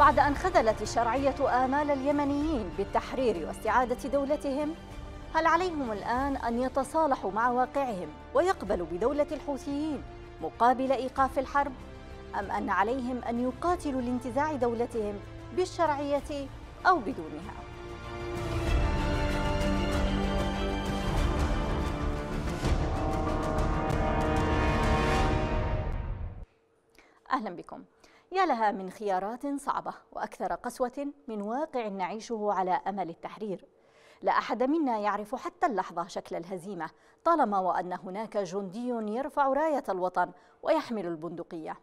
بعد أن خذلت الشرعية آمال اليمنيين بالتحرير واستعادة دولتهم هل عليهم الآن أن يتصالحوا مع واقعهم ويقبلوا بدولة الحوثيين مقابل إيقاف الحرب؟ أم أن عليهم أن يقاتلوا لانتزاع دولتهم بالشرعية أو بدونها؟ أهلا بكم يا لها من خيارات صعبة وأكثر قسوة من واقع نعيشه على أمل التحرير لا أحد منا يعرف حتى اللحظة شكل الهزيمة طالما وأن هناك جندي يرفع راية الوطن ويحمل البندقية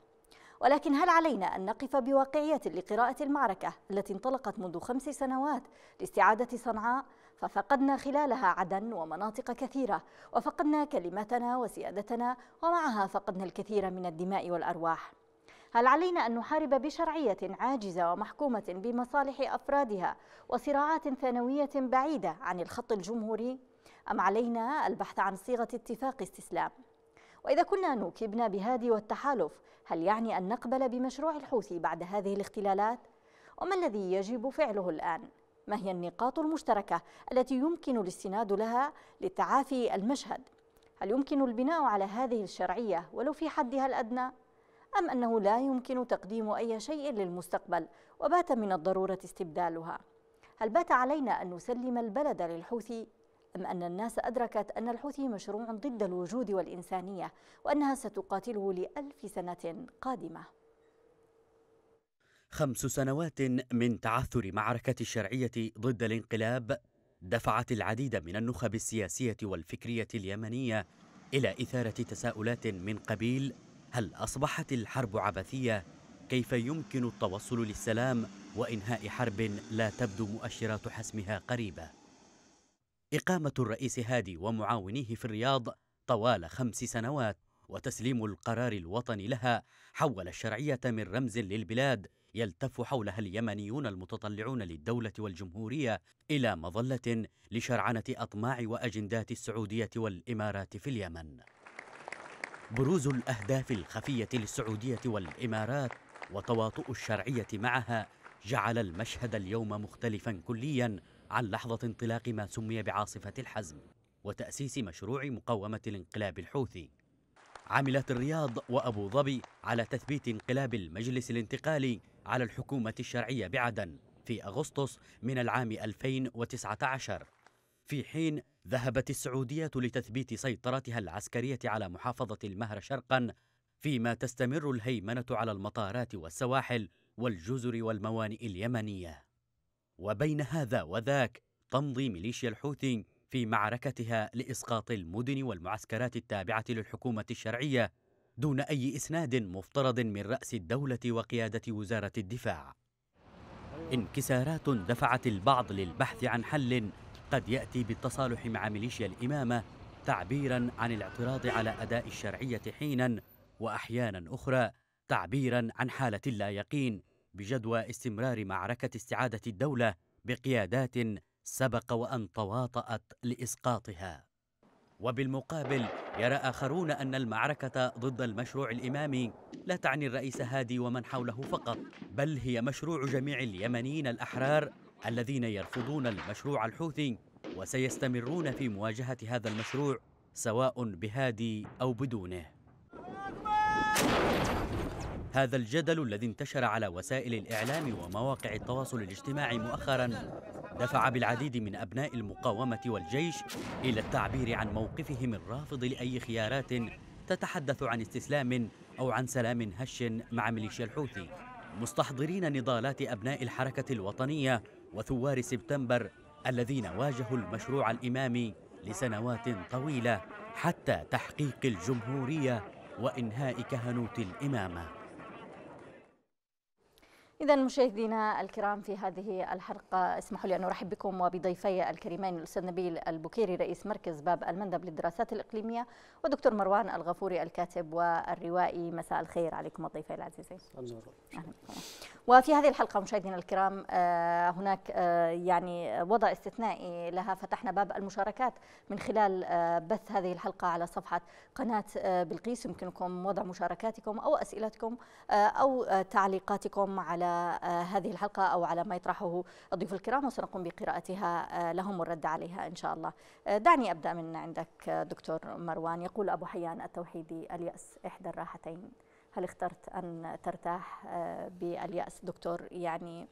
ولكن هل علينا أن نقف بواقعية لقراءة المعركة التي انطلقت منذ خمس سنوات لاستعادة صنعاء ففقدنا خلالها عدن ومناطق كثيرة وفقدنا كلمتنا وسيادتنا ومعها فقدنا الكثير من الدماء والأرواح هل علينا أن نحارب بشرعية عاجزة ومحكومة بمصالح أفرادها وصراعات ثانوية بعيدة عن الخط الجمهوري؟ أم علينا البحث عن صيغة اتفاق استسلام؟ وإذا كنا نوكبنا بهادي والتحالف هل يعني أن نقبل بمشروع الحوثي بعد هذه الاختلالات؟ وما الذي يجب فعله الآن؟ ما هي النقاط المشتركة التي يمكن الاستناد لها لتعافي المشهد؟ هل يمكن البناء على هذه الشرعية ولو في حدها الأدنى؟ أم أنه لا يمكن تقديم أي شيء للمستقبل وبات من الضرورة استبدالها هل بات علينا أن نسلم البلد للحوثي أم أن الناس أدركت أن الحوثي مشروع ضد الوجود والإنسانية وأنها ستقاتله لألف سنة قادمة خمس سنوات من تعثر معركة الشرعية ضد الانقلاب دفعت العديد من النخب السياسية والفكرية اليمنية إلى إثارة تساؤلات من قبيل هل أصبحت الحرب عبثية؟ كيف يمكن التوصل للسلام وإنهاء حرب لا تبدو مؤشرات حسمها قريبة؟ إقامة الرئيس هادي ومعاونيه في الرياض طوال خمس سنوات وتسليم القرار الوطني لها حول الشرعية من رمز للبلاد يلتف حولها اليمنيون المتطلعون للدولة والجمهورية إلى مظلة لشرعنة أطماع وأجندات السعودية والإمارات في اليمن بروز الأهداف الخفية للسعودية والإمارات وتواطؤ الشرعية معها جعل المشهد اليوم مختلفا كليا عن لحظة انطلاق ما سمي بعاصفة الحزم وتأسيس مشروع مقاومة الانقلاب الحوثي عملت الرياض وأبو ظبي على تثبيت انقلاب المجلس الانتقالي على الحكومة الشرعية بعدن في أغسطس من العام 2019 في حين ذهبت السعودية لتثبيت سيطرتها العسكرية على محافظة المهر شرقا فيما تستمر الهيمنة على المطارات والسواحل والجزر والموانئ اليمنية وبين هذا وذاك تمضي ميليشيا الحوثي في معركتها لإسقاط المدن والمعسكرات التابعة للحكومة الشرعية دون أي إسناد مفترض من رأس الدولة وقيادة وزارة الدفاع انكسارات دفعت البعض للبحث عن حل قد يأتي بالتصالح مع ميليشيا الإمامة تعبيرا عن الاعتراض على أداء الشرعية حينا وأحيانا أخرى تعبيرا عن حالة اللا يقين بجدوى استمرار معركة استعادة الدولة بقيادات سبق وأن تواطأت لإسقاطها وبالمقابل يرى آخرون أن المعركة ضد المشروع الإمامي لا تعني الرئيس هادي ومن حوله فقط بل هي مشروع جميع اليمنيين الأحرار الذين يرفضون المشروع الحوثي وسيستمرون في مواجهة هذا المشروع سواء بهادي أو بدونه هذا الجدل الذي انتشر على وسائل الإعلام ومواقع التواصل الاجتماعي مؤخراً دفع بالعديد من أبناء المقاومة والجيش إلى التعبير عن موقفهم الرافض لأي خيارات تتحدث عن استسلام أو عن سلام هش مع ميليشيا الحوثي مستحضرين نضالات أبناء الحركة الوطنية وثوار سبتمبر الذين واجهوا المشروع الإمامي لسنوات طويلة حتى تحقيق الجمهورية وإنهاء كهنوت الإمامة إذا مشاهدينا الكرام في هذه الحلقة اسمحوا لي أن أرحب بكم وبضيفي الكريمين الأستاذ نبيل البكيري رئيس مركز باب المندب للدراسات الإقليمية ودكتور مروان الغفوري الكاتب والروائي مساء الخير عليكم الضيفين العزيزين أهلا وفي هذه الحلقة مشاهدينا الكرام آه، هناك آه، يعني وضع استثنائي لها فتحنا باب المشاركات من خلال آه، بث هذه الحلقة على صفحة قناة بلقيس يمكنكم وضع مشاركاتكم أو أسئلتكم أو تعليقاتكم على هذه الحلقة أو على ما يطرحه الضيوف الكرام وسنقوم بقراءتها لهم والرد عليها إن شاء الله دعني أبدأ من عندك دكتور مروان يقول أبو حيان التوحيدي اليأس إحدى الراحتين هل اخترت أن ترتاح آه، باليأس دكتور يعني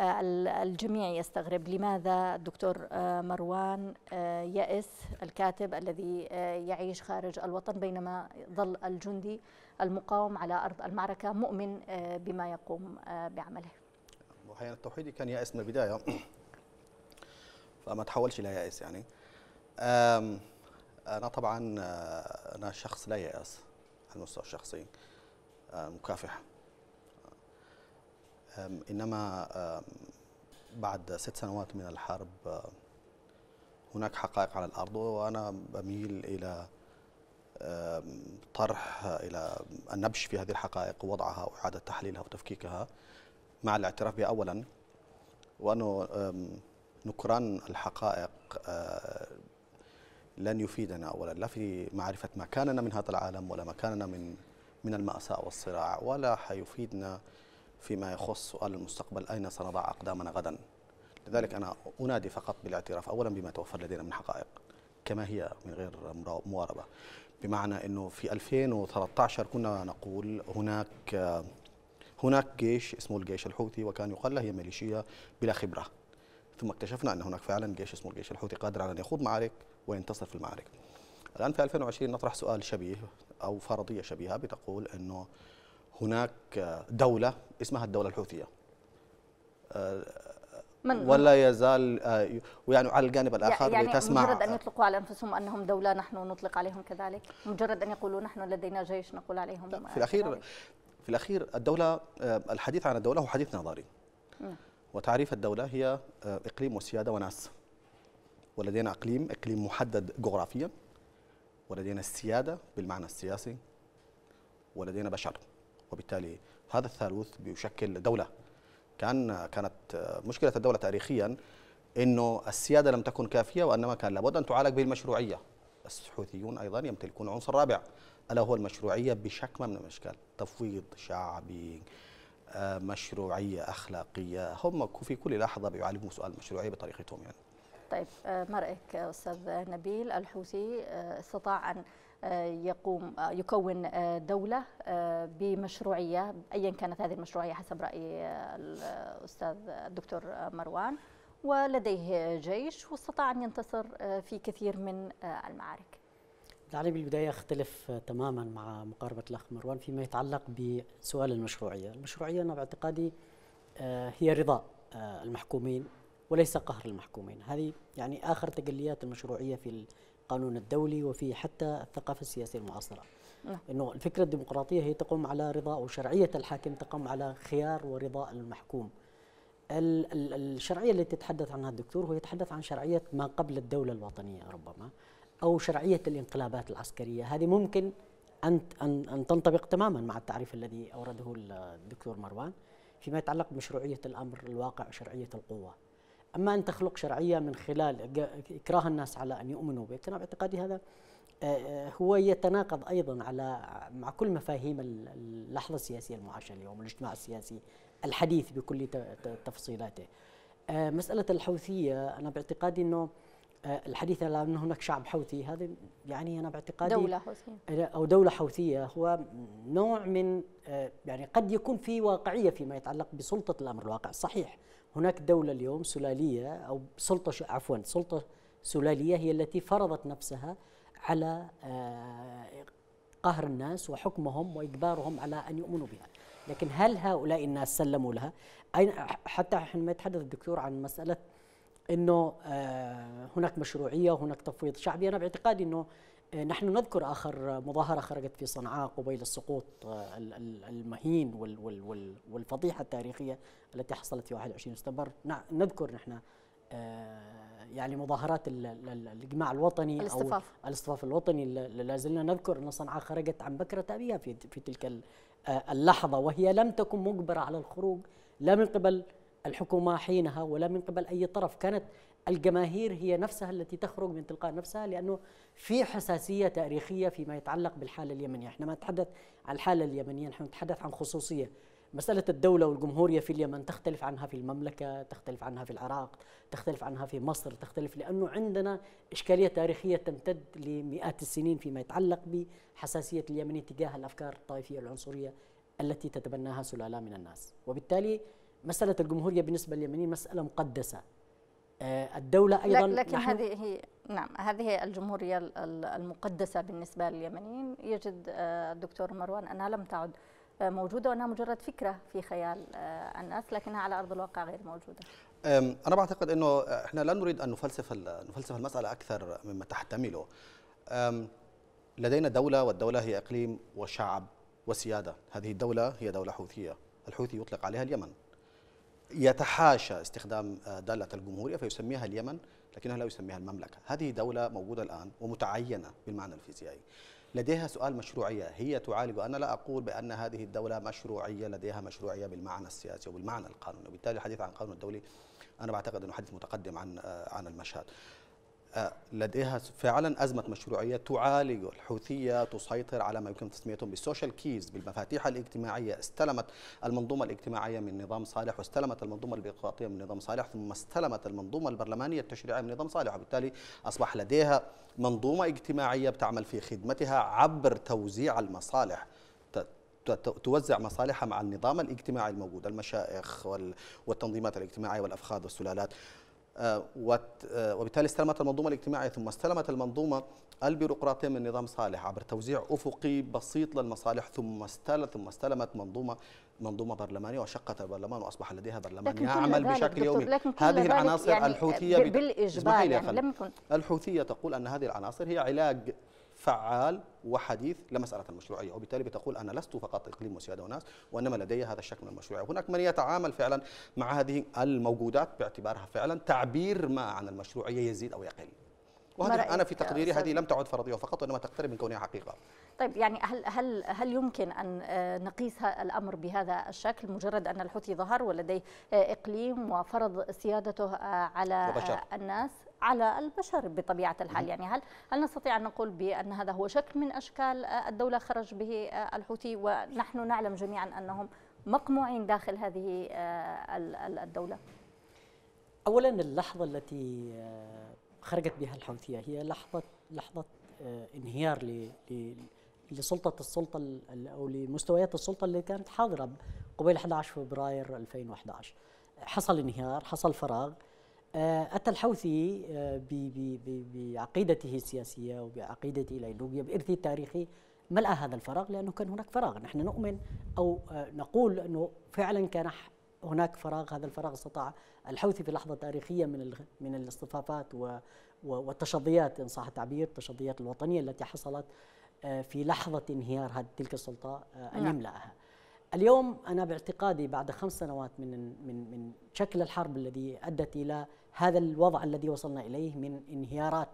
آه، الجميع يستغرب لماذا الدكتور آه، مروان يأس الكاتب الذي يعيش خارج الوطن بينما ظل الجندي المقاوم على أرض المعركة مؤمن بما يقوم بعمله وحين التوحيدي كان يائس من البداية فما تحولش إلى يائس يعني أنا طبعا أنا شخص لا يأس على المستوى الشخصي آه، مكافحه آه، انما بعد ست سنوات من الحرب آه، هناك حقائق على الارض وانا بميل الى طرح الى النبش في هذه الحقائق ووضعها واعاده تحليلها وتفكيكها مع الاعتراف بها اولا وانه نكران الحقائق لن يفيدنا اولا لا في معرفه مكاننا من هذا العالم ولا مكاننا من من المأساة والصراع ولا حيفيدنا فيما يخص سؤال المستقبل أين سنضع أقدامنا غدا لذلك أنا أنادي فقط بالاعتراف أولا بما توفر لدينا من حقائق كما هي من غير مواربة بمعنى أنه في 2013 كنا نقول هناك هناك جيش اسمه الجيش الحوثي وكان يقال له هي ميليشيا بلا خبرة ثم اكتشفنا أن هناك فعلا جيش اسمه الجيش الحوثي قادر على أن يخوض معارك وينتصر في المعارك الآن في 2020 نطرح سؤال شبيه او فرضيه شبيهه بتقول انه هناك دوله اسمها الدوله الحوثيه من ولا يزال ويعني على الجانب الاخر يعني تسمع مجرد ان يطلقوا على انفسهم انهم دوله نحن نطلق عليهم كذلك مجرد ان يقولوا نحن لدينا جيش نقول عليهم في الاخير كذلك. في الاخير الدوله الحديث عن الدوله هو حديث نظري وتعريف الدوله هي اقليم وسياده وناس ولدينا اقليم اقليم محدد جغرافيا ولدينا السيادة بالمعنى السياسي ولدينا بشر وبالتالي هذا الثالوث بيشكل دولة كان كانت آه، مشكلة الدولة تاريخيا أنه السيادة لم تكن كافية وإنما كان لابد أن تعالج بالمشروعية الحوثيون أيضا يمتلكون عنصر رابع ألا هو المشروعية بشكل من الأشكال تفويض شعبي آه، مشروعية أخلاقية هم في كل لحظة بيعالجوا سؤال المشروعية بطريقتهم يعني طيب آه، ما رايك أستاذ نبيل الحوثي آه، استطاع أن آه، يقوم يكون دولة بمشروعية أيا كانت هذه المشروعية حسب رأي الأستاذ الدكتور مروان ولديه جيش واستطاع أن ينتصر في كثير من المعارك دعني بالبداية أختلف تماما مع مقاربة الأخ مروان فيما يتعلق بسؤال المشروعية المشروعية أنا باعتقادي هي رضا المحكومين وليس قهر المحكومين هذه يعني آخر تجليات المشروعية في القانون الدولي وفي حتى الثقافة السياسية المعاصرة نعم. أنه الفكرة الديمقراطية هي تقوم على رضا وشرعية الحاكم تقوم على خيار ورضا المحكوم الشرعية التي تتحدث عنها الدكتور هو يتحدث عن شرعية ما قبل الدولة الوطنية ربما أو شرعية الانقلابات العسكرية هذه ممكن أن أن تنطبق تماما مع التعريف الذي أورده الدكتور مروان فيما يتعلق بمشروعية الأمر الواقع وشرعية القوة أما أن تخلق شرعية من خلال إكراه الناس على أن يؤمنوا بك أنا باعتقادي هذا آه، آه، هو يتناقض أيضا على مع كل مفاهيم اللحظة السياسية المعاشة اليوم الاجتماع السياسي الحديث بكل تفصيلاته آه، مسألة الحوثية أنا باعتقادي أنه الحديث على أن هناك شعب حوثي هذا يعني أنا باعتقادي دولة حوثية أو دولة حوثية هو نوع من يعني قد يكون في واقعية فيما يتعلق بسلطة الأمر الواقع صحيح هناك دولة اليوم سلالية أو سلطة عفوا سلطة سلالية هي التي فرضت نفسها على آه، قهر الناس وحكمهم وإجبارهم على أن يؤمنوا بها لكن هل هؤلاء الناس سلموا لها حتى حينما يتحدث الدكتور عن مسألة أنه آه، هناك مشروعية وهناك تفويض شعبي أنا باعتقادي أنه نحن نذكر آخر مظاهرة خرجت في صنعاء قبيل السقوط آه، المهين والفضيحة التاريخية التي حصلت في 21 سبتمبر نذكر نحن آه، يعني مظاهرات الاجماع الوطني الاصطفاف. او الاصطفاف الوطني لا زلنا نذكر ان صنعاء خرجت عن بكره ابيها في في تلك آه، اللحظه وهي لم تكن مجبره على الخروج لا من قبل الحكومه حينها ولا من قبل اي طرف كانت الجماهير هي نفسها التي تخرج من تلقاء نفسها لانه في حساسيه تاريخيه فيما يتعلق بالحاله اليمنيه، احنا ما نتحدث عن الحاله اليمنيه، نحن نتحدث عن خصوصيه. مساله الدوله والجمهوريه في اليمن تختلف عنها في المملكه، تختلف عنها في العراق، تختلف عنها في مصر، تختلف لانه عندنا اشكاليه تاريخيه تمتد لمئات السنين فيما يتعلق بحساسيه اليمني تجاه الافكار الطائفيه العنصريه التي تتبناها سلاله من الناس، وبالتالي مساله الجمهوريه بالنسبه لليمنيين مساله مقدسه. آه، الدولة أيضا لكن هذه هي نعم هذه الجمهورية المقدسة بالنسبة لليمنيين يجد آه، الدكتور مروان أنها لم تعد آه، موجودة وأنها مجرد فكرة في خيال الناس لكنها على أرض الواقع غير موجودة أنا بعتقد أنه إحنا لا نريد أن نفلسف نفلسف المسألة أكثر مما تحتمله لدينا دولة والدولة هي إقليم وشعب وسيادة هذه الدولة هي دولة حوثية الحوثي يطلق عليها اليمن يتحاشى استخدام آه، دالة الجمهورية فيسميها اليمن لكنها لا يسميها المملكة هذه دولة موجودة الآن ومتعينة بالمعنى الفيزيائي لديها سؤال مشروعية هي تعالج أنا لا أقول بأن هذه الدولة مشروعية لديها مشروعية بالمعنى السياسي وبالمعنى القانوني وبالتالي الحديث عن القانون الدولي أنا بعتقد أنه حديث متقدم عن آه، عن المشهد لديها فعلا أزمة مشروعية تعالج الحوثية تسيطر على ما يمكن تسميتهم بالسوشيال كيز بالمفاتيح الاجتماعية استلمت المنظومة الاجتماعية من نظام صالح واستلمت المنظومة البيروقراطية من نظام صالح ثم استلمت المنظومة البرلمانية التشريعية من نظام صالح وبالتالي أصبح لديها منظومة اجتماعية بتعمل في خدمتها عبر توزيع المصالح توزع مصالحها مع النظام الاجتماعي الموجود المشائخ والتنظيمات الاجتماعية والأفخاذ والسلالات آه، آه، وبالتالي استلمت المنظومة الاجتماعية ثم استلمت المنظومة البيروقراطية من نظام صالح عبر توزيع أفقي بسيط للمصالح ثم استلمت ثم استلمت منظومة منظومة برلمانية وشقت البرلمان وأصبح لديها برلمان يعمل بشكل يومي لكن هذه العناصر يعني الحوثية بالإجبار يعني لم يكن الحوثية تقول أن هذه العناصر هي علاج فعال وحديث لمسألة المشروعية وبالتالي بتقول أنا لست فقط إقليم وسيادة وناس وإنما لدي هذا الشكل من المشروعية هناك من يتعامل فعلا مع هذه الموجودات باعتبارها فعلا تعبير ما عن المشروعية يزيد أو يقل وهذه أنا في تقديري هذه لم تعد فرضية فقط وإنما تقترب من كونها حقيقة طيب يعني هل هل هل يمكن ان آه، نقيس الامر بهذا الشكل مجرد ان الحوثي ظهر ولديه آه، اقليم وفرض سيادته آه، على وبشر. الناس على البشر بطبيعة الحال يعني هل هل نستطيع أن نقول بأن هذا هو شكل من أشكال آه، الدولة خرج به آه، الحوثي ونحن نعلم جميعا أنهم مقموعين داخل هذه آه، الدولة أولا اللحظة التي خرجت بها الحوثية هي لحظة لحظة انهيار لسلطة السلطة أو لمستويات السلطة اللي كانت حاضرة قبيل 11 فبراير 2011 حصل انهيار حصل فراغ آه، أتى الحوثي آه، بعقيدته السياسية وبعقيدته الأيديولوجية بإرثه التاريخي ملأ هذا الفراغ لأنه كان هناك فراغ نحن نؤمن أو آه، نقول أنه فعلا كان هناك فراغ هذا الفراغ استطاع الحوثي في لحظة تاريخية من من الاصطفافات والتشظيات إن صح التعبير التشظيات الوطنية التي حصلت في لحظة انهيار تلك السلطة أن نعم. يملأها اليوم أنا باعتقادي بعد خمس سنوات من من من شكل الحرب الذي أدت إلى هذا الوضع الذي وصلنا اليه من انهيارات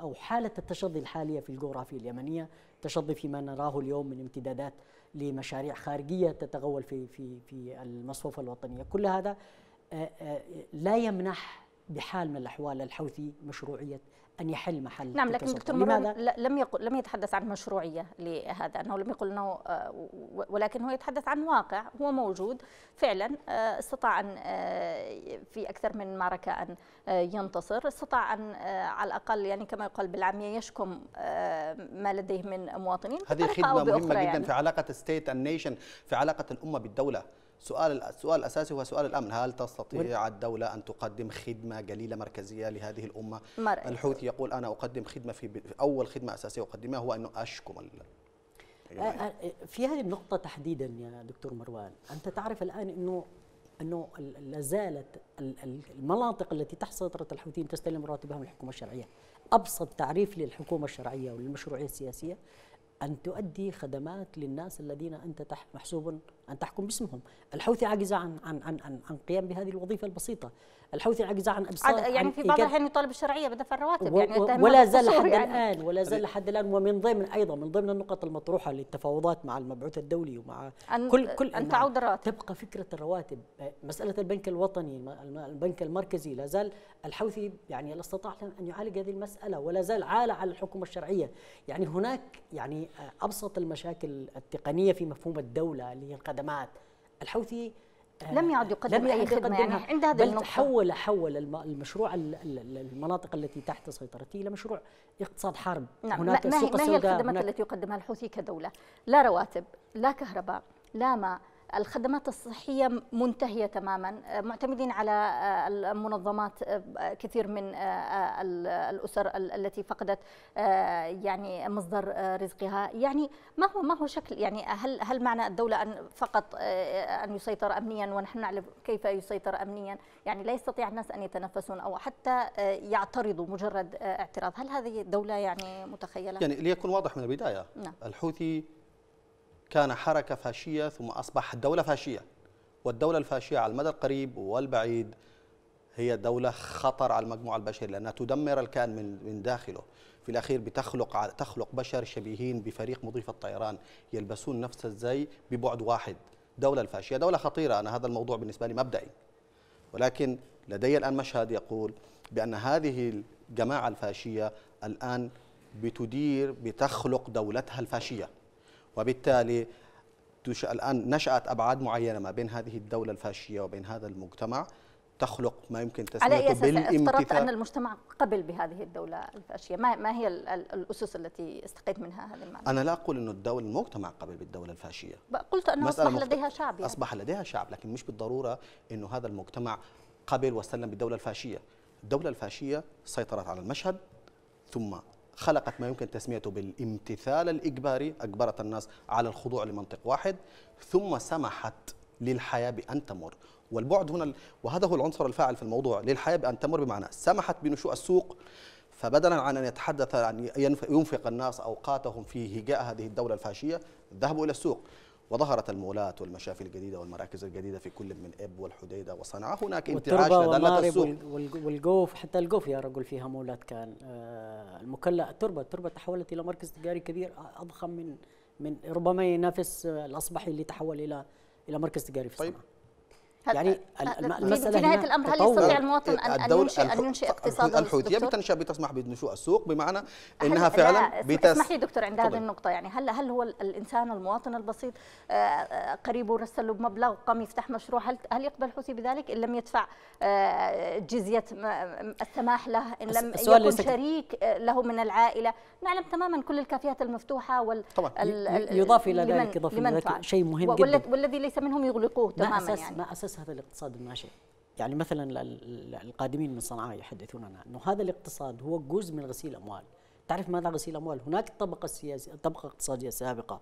او حاله التشظي الحاليه في الجغرافيا اليمنيه، تشظي فيما نراه اليوم من امتدادات لمشاريع خارجيه تتغول في في في المصفوفه الوطنيه، كل هذا آه، آه، لا يمنح بحال من الاحوال الحوثي مشروعيه ان يحل محل نعم لكن دكتور مروان لم يقل لم يتحدث عن مشروعيه لهذا انه لم يقل انه آه، ولكن هو يتحدث عن واقع هو موجود فعلا آه، استطاع ان آه، في اكثر من معركه ان ينتصر استطاع ان على الاقل يعني كما يقال بالعاميه يشكم ما لديه من مواطنين هذه خدمه مهمه جدا يعني. في علاقه ستيت اند نيشن في علاقه الامه بالدوله سؤال السؤال الاساسي هو سؤال الامن هل تستطيع الدوله ان تقدم خدمه جليله مركزيه لهذه الامه مرأة. الحوثي يقول انا اقدم خدمه في اول خدمه اساسيه اقدمها هو انه اشكم في هذه النقطة تحديدا يا دكتور مروان، أنت تعرف الآن أنه أنه لا زالت المناطق التي تحت سيطرة الحوثيين تستلم رواتبها من الحكومة الشرعية، أبسط تعريف للحكومة الشرعية وللمشروعية السياسية أن تؤدي خدمات للناس الذين أنت محسوب أن تحكم باسمهم الحوثي عاجز عن, عن, عن, عن, قيام بهذه الوظيفة البسيطة الحوثي عجز عن ابصار يعني في بعض الاحيان يطالب الشرعيه بدفع الرواتب و يعني ولا زال لحد يعني. الان ولا زال لحد الان ومن ضمن ايضا من ضمن النقط المطروحه للتفاوضات مع المبعوث الدولي ومع أن كل كل ان تعود الرواتب تبقى فكره الرواتب مساله البنك الوطني البنك المركزي لا زال الحوثي يعني لا استطاع ان يعالج هذه المساله ولا زال عال على الحكومه الشرعيه يعني هناك يعني ابسط المشاكل التقنيه في مفهوم الدوله اللي هي الخدمات الحوثي لم آه، يعد يقدم لم أي خدمة يعني عند هذا بل حول حول المشروع المناطق التي تحت سيطرته إلى مشروع اقتصاد حرب نعم هناك ما, ما هي الخدمات التي يقدمها الحوثي كدولة لا رواتب لا كهرباء لا ماء الخدمات الصحية منتهية تماما آه، معتمدين على آه، المنظمات آه، كثير من الأسر التي فقدت يعني مصدر رزقها يعني ما هو ما هو شكل يعني هل هل معنى الدولة أن فقط أن يسيطر أمنيا ونحن نعلم كيف يسيطر أمنيا يعني لا يستطيع الناس أن يتنفسون أو حتى يعترضوا مجرد اعتراض هل هذه الدولة يعني متخيلة؟ يعني ليكون واضح من البداية نعم. الحوثي كان حركة فاشية ثم أصبحت دولة فاشية والدولة الفاشية على المدى القريب والبعيد هي دولة خطر على المجموعة البشرية لأنها تدمر الكائن من, من داخله في الأخير بتخلق تخلق بشر شبيهين بفريق مضيف الطيران يلبسون نفس الزي ببعد واحد دولة الفاشية دولة خطيرة أنا هذا الموضوع بالنسبة لي مبدئي ولكن لدي الآن مشهد يقول بأن هذه الجماعة الفاشية الآن بتدير بتخلق دولتها الفاشية وبالتالي الآن نشأت أبعاد معينة ما بين هذه الدولة الفاشية وبين هذا المجتمع تخلق ما يمكن تسميته على بالامتثال افترضت أن المجتمع قبل بهذه الدولة الفاشية ما, ما هي الأسس التي استقيت منها هذا المعنى؟ أنا لا أقول أن الدولة المجتمع قبل بالدولة الفاشية قلت أنه أصبح مخت... لديها شعب يعني. أصبح لديها شعب لكن مش بالضرورة أنه هذا المجتمع قبل وسلم بالدولة الفاشية الدولة الفاشية سيطرت على المشهد ثم خلقت ما يمكن تسميته بالامتثال الإجباري أجبرت الناس على الخضوع لمنطق واحد ثم سمحت للحياة بأن تمر والبعد هنا وهذا هو العنصر الفاعل في الموضوع للحياة بأن تمر بمعنى سمحت بنشوء السوق فبدلا عن أن يتحدث أن ينفق الناس أوقاتهم في هجاء هذه الدولة الفاشية ذهبوا إلى السوق وظهرت المولات والمشافي الجديدة والمراكز الجديدة في كل من إب والحديدة وصنعاء هناك انتعاش لدلة السوق والجوف حتى الجوف يا رجل فيها مولات كان آه، المكلا التربة التربة تحولت إلى مركز تجاري كبير أضخم من من ربما ينافس آه، الأصبحي اللي تحول إلى إلى مركز تجاري في طيب. صنعاء يعني المساله في نهايه الامر هل يستطيع المواطن ان ينشئ ان ينشئ اقتصادا الحوثيه بتنشا بتسمح بنشوء السوق بمعنى انها فعلا بتس... اسمح لي دكتور عند هذه النقطه يعني هل هل هو الانسان المواطن البسيط آه، آه، قريبه رسل له بمبلغ قام يفتح مشروع هل هل يقبل الحوثي بذلك ان لم يدفع آه، جزيه السماح له ان لم يكن شريك له من العائله نعلم تماما كل الكافيات المفتوحه وال طبعا يضاف الى ذلك يضاف الى ذلك شيء مهم جدا والذي ليس منهم يغلقوه تماما يعني ما اساس هذا الاقتصاد الناشئ يعني مثلا القادمين من صنعاء يحدثون انه هذا الاقتصاد هو جزء من غسيل الاموال تعرف ماذا غسيل الاموال هناك الطبقه السياسيه الطبقه الاقتصاديه السابقه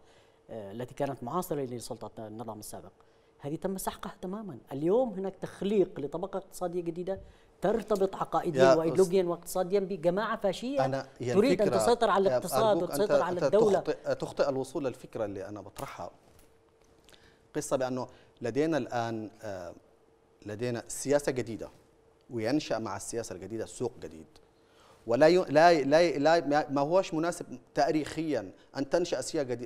آه، التي كانت معاصره لسلطه النظام السابق هذه تم سحقها تماما اليوم هناك تخليق لطبقه اقتصاديه جديده ترتبط عقائديا وايديولوجيا واقتصاديا بجماعه فاشيه أنا يعني تريد ان تسيطر على الاقتصاد وتسيطر على الدوله تخطئ, تخطئ الوصول للفكره اللي انا بطرحها قصه بانه لدينا الآن آه، لدينا سياسة جديدة وينشأ مع السياسة الجديدة سوق جديد ولا ي... لا لا لا ما هوش مناسب تاريخيا ان تنشا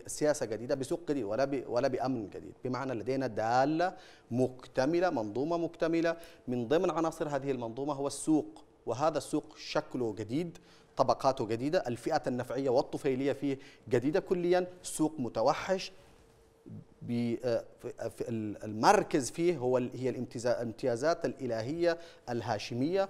سياسه جديده بسوق جديد ولا ب... ولا بامن جديد بمعنى لدينا داله مكتمله منظومه مكتمله من ضمن عناصر هذه المنظومه هو السوق وهذا السوق شكله جديد طبقاته جديده الفئه النفعيه والطفيليه فيه جديده كليا سوق متوحش آه، آه، المركز فيه هو هي الامتيازات الإلهية الهاشمية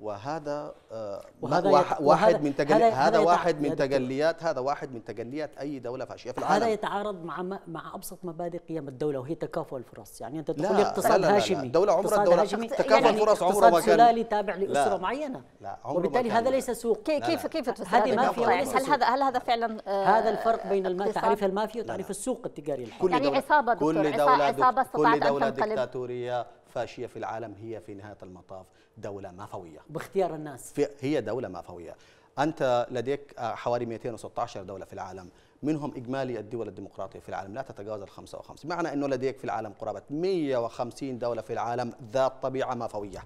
وهذا آه، وهذا واحد, من تجلي هذا, واحد من تجليات هذا واحد من تجليات اي دوله فاشيه في العالم هذا يتعارض مع مع ابسط مبادئ قيم الدوله وهي تكافؤ الفرص يعني انت تقول اقتصاد هاشمي دوله عمرها الدوله تكافؤ الفرص يعني عمرها ما كان سلالي تابع لاسره معينه لا وبالتالي هذا ليس سوق كيف كيف كيف هذه ما في يعني هل هذا هل هذا فعلا آه، هذا الفرق بين تعريف المافيا وتعريف السوق التجاري الحر يعني عصابه كل دوله عصابه استطاعت ان تنقلب دكتاتوريه فاشيه في العالم هي في نهايه المطاف دوله مافويه باختيار الناس هي دوله مافويه انت لديك آه، حوالي 216 دوله في العالم منهم اجمالي الدول الديمقراطيه في العالم لا تتجاوز ال 55 معنى انه لديك في العالم قرابه 150 دوله في العالم ذات طبيعه مافويه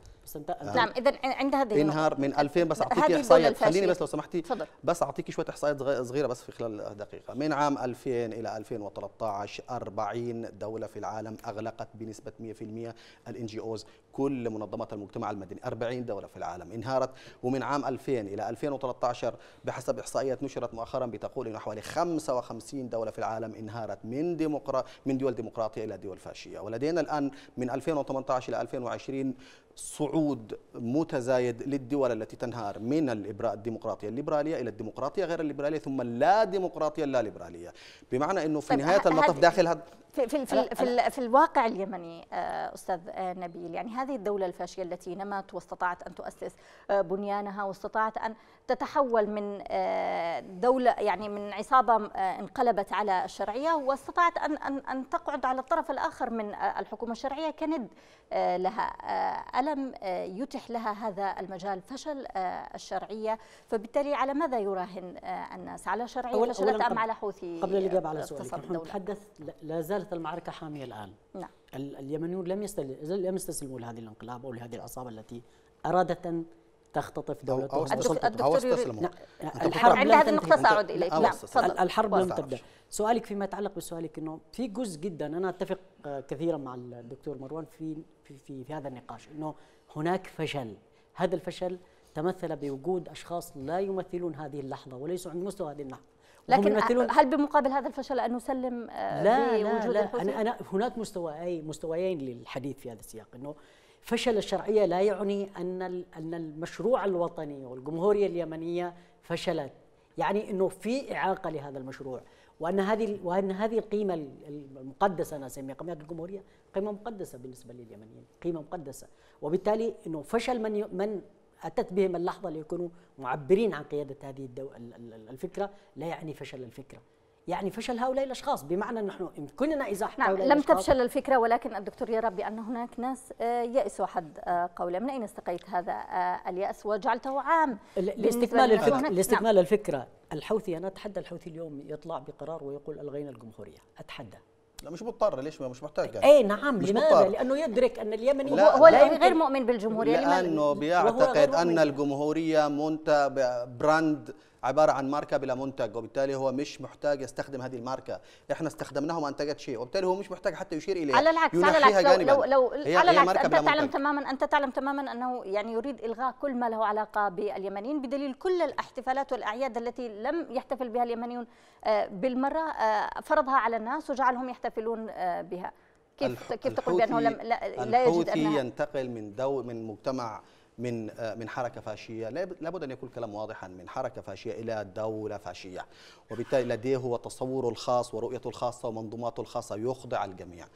نعم اذا عند هذه انهار من 2000 بس اعطيكي احصائيات خليني بس لو سمحتي تفضل. بس اعطيكي شويه احصائيات صغيره بس في خلال دقيقه من عام 2000 الى 2013 40 دوله في العالم اغلقت بنسبه 100% الان جي اوز كل منظمات المجتمع المدني 40 دوله في العالم انهارت ومن عام 2000 الى 2013 بحسب احصائيات نشرت مؤخرا بتقول انه حوالي 55 دوله في العالم انهارت من ديمقرا من دول ديمقراطيه الى دول فاشيه ولدينا الان من 2018 الى 2020 صعود متزايد للدول التي تنهار من الإبراء الديمقراطية الليبرالية إلى الديمقراطية غير الليبرالية ثم لا ديمقراطية لا ليبرالية بمعنى أنه في طيب، نهايه المطاف داخل هذا في في في, في, في الواقع اليمني آه، استاذ آه، نبيل يعني هذه الدوله الفاشيه التي نمت واستطاعت ان تؤسس آه، بنيانها واستطاعت ان تتحول من دوله يعني من عصابه انقلبت على الشرعيه واستطاعت ان ان ان تقعد على الطرف الاخر من الحكومه الشرعيه كند لها الم يتح لها هذا المجال فشل الشرعيه فبالتالي على ماذا يراهن الناس على شرعيه فشلت ام على حوثي قبل الاجابه على سؤالك نحن نتحدث لا زالت كانت المعركة حامية الآن نعم. اليمنيون لم يستل... لم يستسلموا لهذه الانقلاب أو لهذه العصابة التي أرادت أن تختطف دولته أو الدكتور استسلموا نعم. الحرب عند هذه النقطة سأعود إليك نعم تفضل الحرب لم تبدأ سؤالك فيما يتعلق بسؤالك أنه في جزء جدا أنا أتفق آه، كثيرا مع الدكتور مروان في في في, في هذا النقاش أنه هناك فشل هذا الفشل تمثل بوجود أشخاص لا يمثلون هذه اللحظة وليسوا عند مستوى هذه اللحظة لكن هل بمقابل هذا الفشل أن نسلم آه، لا لا, لا أنا, أنا هناك مستوى مستويين للحديث في هذا السياق أنه فشل الشرعية لا يعني أن أن المشروع الوطني والجمهورية اليمنية فشلت يعني أنه في إعاقة لهذا المشروع وأن هذه وأن هذه القيمة المقدسة أنا أسميها قيمة الجمهورية قيمة مقدسة بالنسبة لليمنيين قيمة مقدسة وبالتالي أنه فشل من من اتت بهم اللحظه ليكونوا معبرين عن قياده هذه الدو... الفكره لا يعني فشل الفكره يعني فشل هؤلاء الاشخاص بمعنى نحن إن كلنا ازاح نعم لم تفشل الفكره ولكن الدكتور يرى بان هناك ناس آه، يأسوا حد آه، قوله من اين استقيت هذا آه، الياس وجعلته عام لاستكمال الفكره نعم. لاستكمال نعم. الفكره الحوثي انا اتحدى الحوثي اليوم يطلع بقرار ويقول الغينا الجمهوريه اتحدى لا مش مضطر ليش مش محتاج يعني. اي نعم مش لماذا مضطر. لانه يدرك ان اليمني لا هو لا غير مؤمن بالجمهوريه لانه بيعتقد ان الجمهوريه منت براند عباره عن ماركه بلا منتج وبالتالي هو مش محتاج يستخدم هذه الماركه احنا استخدمناها وما انتجت شيء وبالتالي هو مش محتاج حتى يشير اليها على العكس على العكس جانباً. لو لو هي على هي العكس انت تعلم منتج. تماما انت تعلم تماما انه يعني يريد الغاء كل ما له علاقه باليمنيين بدليل كل الاحتفالات والاعياد التي لم يحتفل بها اليمنيون آه، بالمره آه، فرضها على الناس وجعلهم يحتفلون آه، بها كيف كيف تقول بانه لم لا, لا يجد انها ينتقل من دو من مجتمع من آه، من حركه فاشيه لابد ان يكون الكلام واضحا من حركه فاشيه الى دوله فاشيه وبالتالي لديه هو تصوره الخاص ورؤيته الخاصه ومنظوماته الخاصه يخضع الجميع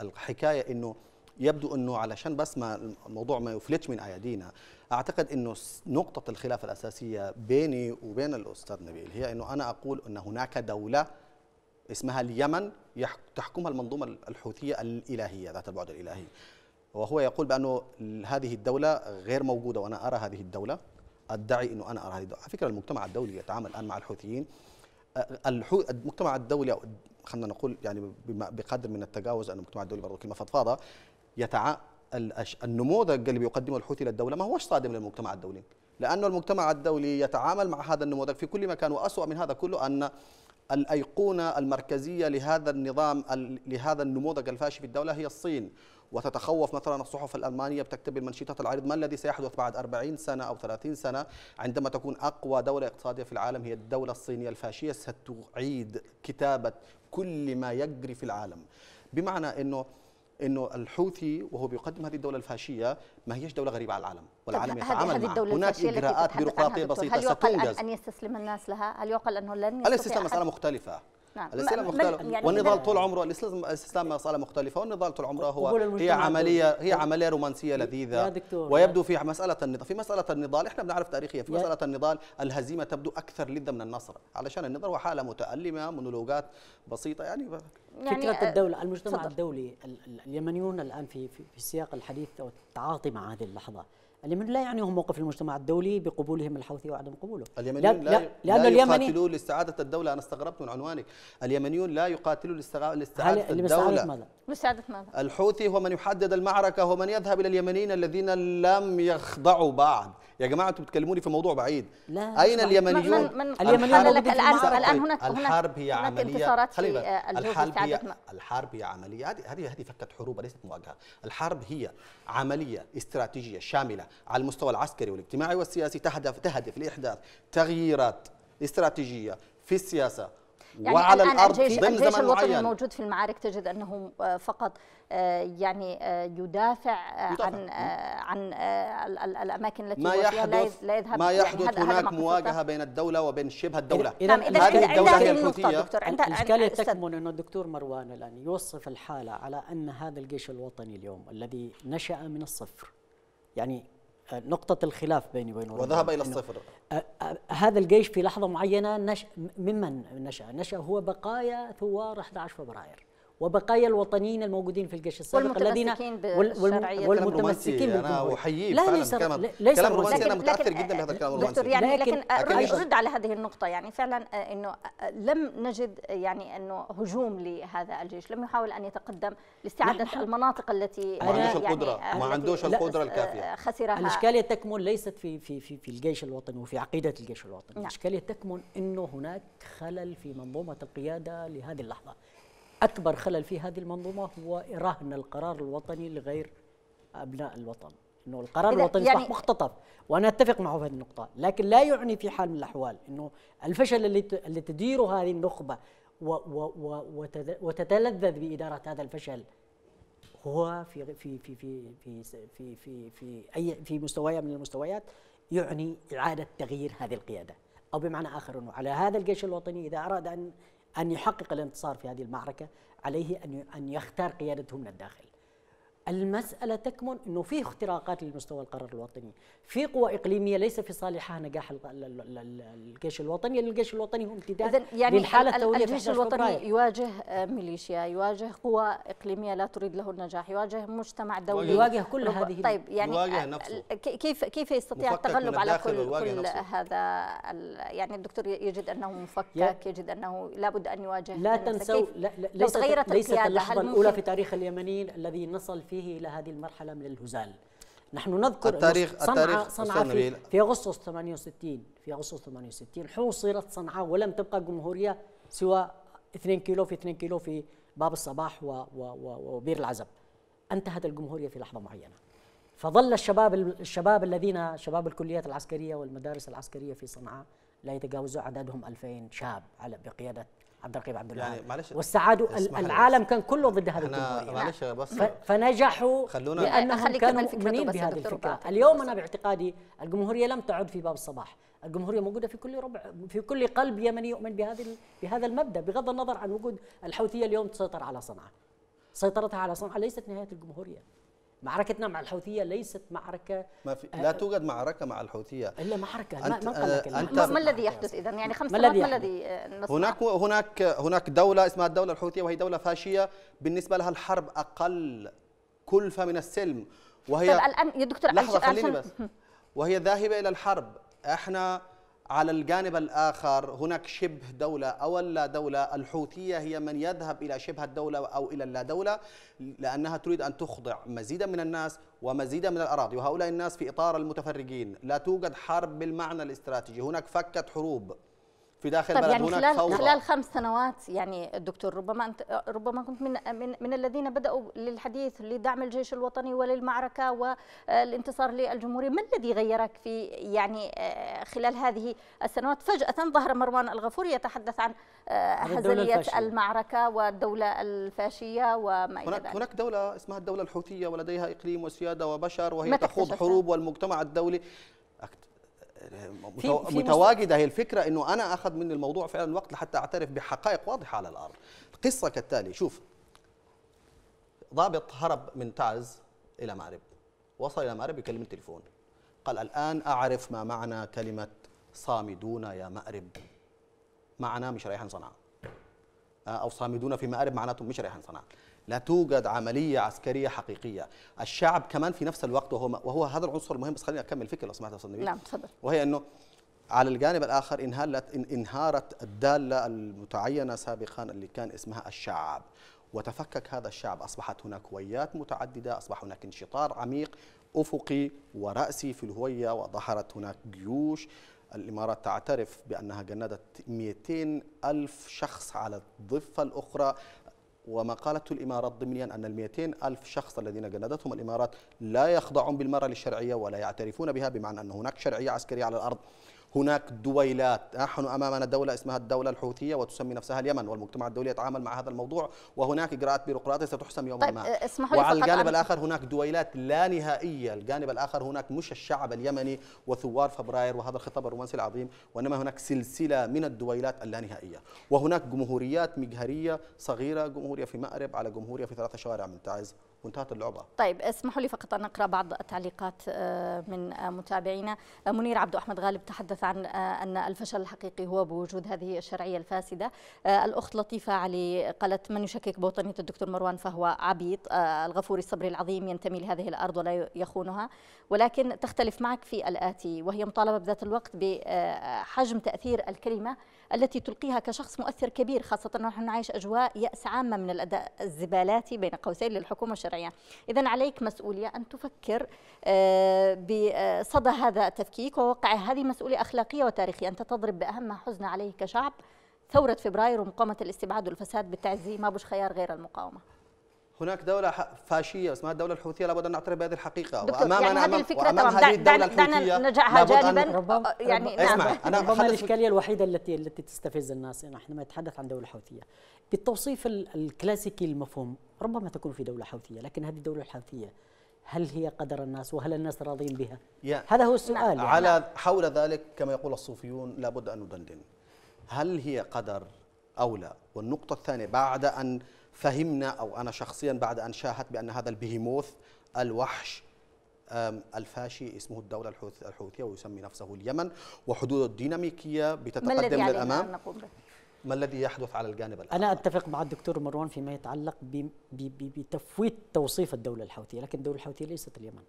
الحكايه انه يبدو انه علشان بس ما الموضوع ما يفلتش من ايادينا اعتقد انه نقطه الخلاف الاساسيه بيني وبين الاستاذ نبيل هي انه انا اقول ان هناك دوله اسمها اليمن تحكمها المنظومه الحوثيه الالهيه ذات البعد الالهي وهو يقول بانه هذه الدوله غير موجوده وانا ارى هذه الدوله ادعي انه انا ارى هذه الدوله على فكره المجتمع الدولي يتعامل الان مع الحوثيين المجتمع الدولي خلينا نقول يعني بقدر من التجاوز ان المجتمع الدولي برضه كلمه فضفاضه يتع النموذج اللي بيقدمه الحوثي للدوله ما هوش صادم للمجتمع الدولي لانه المجتمع الدولي يتعامل مع هذا النموذج في كل مكان واسوا من هذا كله ان الايقونه المركزيه لهذا النظام لهذا النموذج الفاشي في الدوله هي الصين وتتخوف مثلا الصحف الألمانية بتكتب المنشطات العريض ما الذي سيحدث بعد 40 سنة أو 30 سنة عندما تكون أقوى دولة اقتصادية في العالم هي الدولة الصينية الفاشية ستعيد كتابة كل ما يجري في العالم بمعنى أنه انه الحوثي وهو بيقدم هذه الدوله الفاشيه ما هيش دوله غريبه على العالم والعالم يتعامل معها هناك اجراءات بيروقراطيه بسيطه ستنجز هل يعقل ان يستسلم الناس لها هل يعقل انه لن يستسلم الاستسلام مساله مختلفه نعم. الاسلام مختلف يعني والنضال طول عمره الاسلام مساله مختلفه والنضال طول عمره هو هي عمليه هي عمليه رومانسيه لذيذه ويبدو في مساله النضال في مساله النضال احنا بنعرف تاريخيا في مساله النضال الهزيمه تبدو اكثر لذه من النصر علشان النضال هو حاله متالمه مونولوجات بسيطه يعني يعني فكره آه، الدوله المجتمع صدر. الدولي اليمنيون الان في في سياق الحديث او التعاطي مع هذه اللحظه اليمنيون لا يعنيهم موقف المجتمع الدولي بقبولهم الحوثي وعدم قبوله اليمنيون لا, لا, لا, لا, لا يقاتلون لاستعادة الدولة أنا استغربت من عنوانك اليمنيون لا يقاتلون لاستعادة الدولة ماذا؟ لاستعادة ماذا؟ الحوثي هو من يحدد المعركة هو من يذهب إلى اليمنيين الذين لم يخضعوا بعد يا جماعة أنتم بتكلموني في موضوع بعيد لا أين اليمنيون؟ من من اليمنيون لك الآن الآن هناك الحرب هي عملية الحرب هي الحرب هي عملية هذه هذه فكت حروب ليست مواجهة الحرب هي عملية استراتيجية شاملة على المستوى العسكري والاجتماعي والسياسي تهدف تهدف لاحداث تغييرات استراتيجيه في السياسه يعني وعلى الآن الارض الجيش, ضمن الجيش زمن الوطني معين. الموجود في المعارك تجد انه آه، فقط آه، يعني آه، يدافع, يدافع. عن عن الاماكن التي ما يحدث لا يذهب ما يحدث يعني هناك مواجهه بين الدوله وبين شبه الدوله اذا نعم، هذه الدوله هي الحوثيه الاشكاليه تكمن انه الدكتور مروان الان يوصف الحاله على ان هذا الجيش الوطني اليوم الذي نشا من الصفر يعني نقطة الخلاف بيني وبينه وذهب إلى الصفر آه، آه، هذا الجيش في لحظة معينة نش... ممن نشأ؟ نشأ هو بقايا ثوار 11 فبراير وبقايا الوطنيين الموجودين في الجيش السابق الذين والمتمسكين والمتمسكين انا احييه لا ليس ليس كلام رومانسي انا متاثر جدا بهذا الكلام الرومانسي يعني لكن, رد, على هذه النقطه يعني فعلا آه، انه آه، لم نجد آه، يعني انه هجوم لهذا الجيش لم يحاول ان يتقدم لاستعاده المناطق التي ما عندوش يعني، القدره يعني ما عندوش القدره الكافيه خسرها الاشكاليه تكمن ليست في في في, في الجيش الوطني وفي عقيده الجيش الوطني نعم. الاشكاليه تكمن انه هناك خلل في منظومه القياده لهذه اللحظه أكبر خلل في هذه المنظومة هو رهن القرار الوطني لغير أبناء الوطن انه القرار الوطني يعني اصبح مختطف وانا اتفق معه في هذه النقطه لكن لا يعني في حال من الاحوال انه الفشل اللي تديره هذه النخبه و و و وتتلذذ باداره هذا الفشل هو في في في في في في في, في اي في مستوى من المستويات يعني اعاده تغيير هذه القياده او بمعنى اخر انه على هذا الجيش الوطني اذا اراد ان أن يحقق الانتصار في هذه المعركة عليه أن يختار قيادته من الداخل المسألة تكمن أنه في اختراقات لمستوى القرار الوطني في قوى إقليمية ليس في صالحها نجاح الجيش الوطني الجيش الوطني هو امتداد يعني للحالة التولية الجيش الوطني فبراير. يواجه آه، ميليشيا يواجه قوى إقليمية لا تريد له النجاح يواجه مجتمع دولي يواجه كل رب... هذه طيب يعني يواجه نفسه. كيف كيف يستطيع التغلب على كل, كل هذا يعني الدكتور يجد أنه مفكك يجد أنه لابد أن يواجه لا تنسوا لا لا ليست, ليست اللحظة الأولى في تاريخ اليمنيين الذي نصل فيه فيه إلى هذه المرحلة من الهزال نحن نذكر التاريخ صنعاء التاريخ صنعاء في, في اغسطس 68 في اغسطس 68 حوصرت صنعاء ولم تبقى جمهوريه سوى 2 كيلو في 2 كيلو في باب الصباح و و و وبير العزب انتهت الجمهوريه في لحظه معينه فظل الشباب الشباب الذين شباب الكليات العسكريه والمدارس العسكريه في صنعاء لا يتجاوز عددهم 2000 شاب على بقياده عبد الرقيب عبد الله يعني معلش والسعاده العالم كان كله ضد هذه الجمهوريه معلش بس نعم. فنجحوا خلونا لانهم كانوا مؤمنين بهذه الفكره اليوم انا باعتقادي الجمهوريه لم تعد في باب الصباح الجمهوريه موجوده في كل ربع في كل قلب يمني يؤمن بهذه بهذا المبدا بغض النظر عن وجود الحوثيه اليوم تسيطر على صنعاء سيطرتها على صنعاء ليست نهايه الجمهوريه معركتنا مع الحوثيه ليست معركه ما في آه، لا آه، توجد معركه مع الحوثيه الا معركه أنت ما, أنت ما آه، الذي يحدث اذا يعني خمس ما الذي ما الذي هناك هناك هناك دوله اسمها الدوله الحوثيه وهي دوله فاشيه بالنسبه لها الحرب اقل كلفه من السلم وهي طيب الان يا دكتور لحظه خليني بس وهي ذاهبه الى الحرب احنا على الجانب الآخر هناك شبه دولة أو اللا دولة الحوثية هي من يذهب إلى شبه الدولة أو إلى اللا دولة لأنها تريد أن تخضع مزيدا من الناس ومزيدا من الأراضي وهؤلاء الناس في إطار المتفرجين لا توجد حرب بالمعنى الاستراتيجي هناك فكة حروب في داخل طب يعني هناك خلال, فوضى. خلال خمس سنوات يعني الدكتور ربما انت ربما كنت من من, من الذين بداوا للحديث لدعم الجيش الوطني وللمعركه والانتصار للجمهوريه، ما الذي غيرك في يعني آه، خلال هذه السنوات فجاه ظهر مروان الغفوري يتحدث عن هزليه آه، المعركه والدوله الفاشيه وما الى ذلك. هناك دوله اسمها الدوله الحوثيه ولديها اقليم وسياده وبشر وهي تخوض حروب والمجتمع الدولي متواجده هي الفكره انه انا اخذ مني الموضوع فعلا وقت لحتى اعترف بحقائق واضحه على الارض قصه كالتالي شوف ضابط هرب من تعز الى مأرب وصل الى مأرب يكلم التليفون قال الان اعرف ما معنى كلمه صامدون يا مأرب معنا مش رايحين صنعاء او صامدون في مأرب معناتهم مش رايحين صنعاء لا توجد عملية عسكرية حقيقية الشعب كمان في نفس الوقت وهو, وهو هذا العنصر المهم بس خليني أكمل الفكرة لو سمحت أستاذ نبيل نعم تفضل وهي أنه على الجانب الآخر انهالت انهارت الدالة المتعينة سابقا اللي كان اسمها الشعب وتفكك هذا الشعب أصبحت هناك هويات متعددة أصبح هناك انشطار عميق أفقي ورأسي في الهوية وظهرت هناك جيوش الإمارات تعترف بأنها جندت 200 ألف شخص على الضفة الأخرى وما قالته الإمارات ضمنيا أن ال 200 ألف شخص الذين جندتهم الإمارات لا يخضعون بالمرة للشرعية ولا يعترفون بها بمعنى أن هناك شرعية عسكرية على الأرض هناك دويلات نحن أمامنا دولة اسمها الدولة الحوثية وتسمي نفسها اليمن والمجتمع الدولي يتعامل مع هذا الموضوع وهناك إجراءات بيروقراطية ستحسم يوما طيب ما آه، وعلى الجانب أم... الآخر هناك دويلات لا نهائية الجانب الآخر هناك مش الشعب اليمني وثوار فبراير وهذا الخطاب الرومانسي العظيم وإنما هناك سلسلة من الدويلات اللانهائية وهناك جمهوريات مجهرية صغيرة جمهورية في مأرب على جمهورية في ثلاثة شوارع من تعز وانتهت اللعبه. طيب اسمحوا لي فقط ان اقرا بعض التعليقات آه، من آه، متابعينا، آه، منير عبد احمد غالب تحدث عن ان الفشل الحقيقي هو بوجود هذه الشرعيه الفاسده. الاخت لطيفه علي قالت من يشكك بوطنيه الدكتور مروان فهو عبيط، الغفور الصبري العظيم ينتمي لهذه الارض ولا يخونها، ولكن تختلف معك في الاتي وهي مطالبه بذات الوقت بحجم تاثير الكلمه التي تلقيها كشخص مؤثر كبير خاصة نحن نعيش أجواء يأس عامة من الأداء الزبالاتي بين قوسين للحكومة الشرعية إذا عليك مسؤولية أن تفكر آه، بصدى هذا التفكيك ووقع هذه مسؤولية أخلاقية وتاريخية أنت تضرب بأهم ما حزن عليه كشعب ثورة فبراير ومقاومة الاستبعاد والفساد بالتعزي ما بوش خيار غير المقاومة هناك دولة فاشية اسمها الدولة الحوثية لابد أن نعترف بهذه الحقيقة وأمام يعني هذه الفكرة وأمام هذه الدولة الحوثية نجعها جانبا ربما آه، يعني ربما اسمع أنا ربما الإشكالية الوحيدة التي التي تستفز الناس ما نتحدث عن دولة حوثية بالتوصيف الكلاسيكي المفهوم ربما تكون في دولة حوثية لكن هذه الدولة الحوثية هل هي قدر الناس وهل الناس راضين بها؟ هذا هو السؤال نعم. يعني على حول ذلك كما يقول الصوفيون لابد أن ندندن هل هي قدر أو لا؟ والنقطة الثانية بعد أن فهمنا أو أنا شخصيا بعد أن شاهدت بأن هذا البهيموث الوحش الفاشي اسمه الدولة الحوثية ويسمي نفسه اليمن وحدوده الديناميكية بتتقدم للأمام ما الذي يحدث على الجانب الآخر؟ أنا أتفق مع الدكتور مروان فيما يتعلق بتفويت توصيف الدولة الحوثية لكن الدولة الحوثية ليست اليمن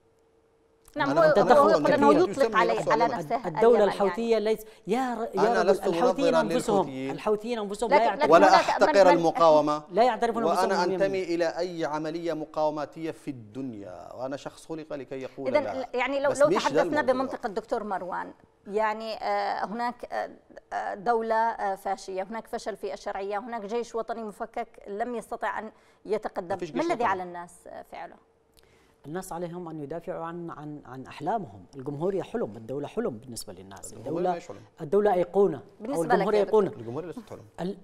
نعم هو, هو انه يطلق علي على نفسه الدوله يعني. الحوثيه يعني. ليس يا ر... يا لست الحوثيين انفسهم الحوثيين انفسهم لا يعترفون ولا احتقر المقاومه لا يعترفون انفسهم وانا انتمي الى اي عمليه مقاوماتيه في الدنيا وانا شخص خلق لكي يقول اذا يعني لو لو تحدثنا بمنطق الدكتور مروان يعني آه، هناك آه، آه، دولة فاشية هناك فشل في الشرعية هناك جيش وطني مفكك لم يستطع أن يتقدم ما الذي على الناس فعله الناس عليهم ان يدافعوا عن عن عن احلامهم، الجمهوريه حلم، الدوله حلم بالنسبه للناس، الدوله الدوله ايقونه بالنسبه أو الجمهوريه ايقونه الجمهوريه ليست حلم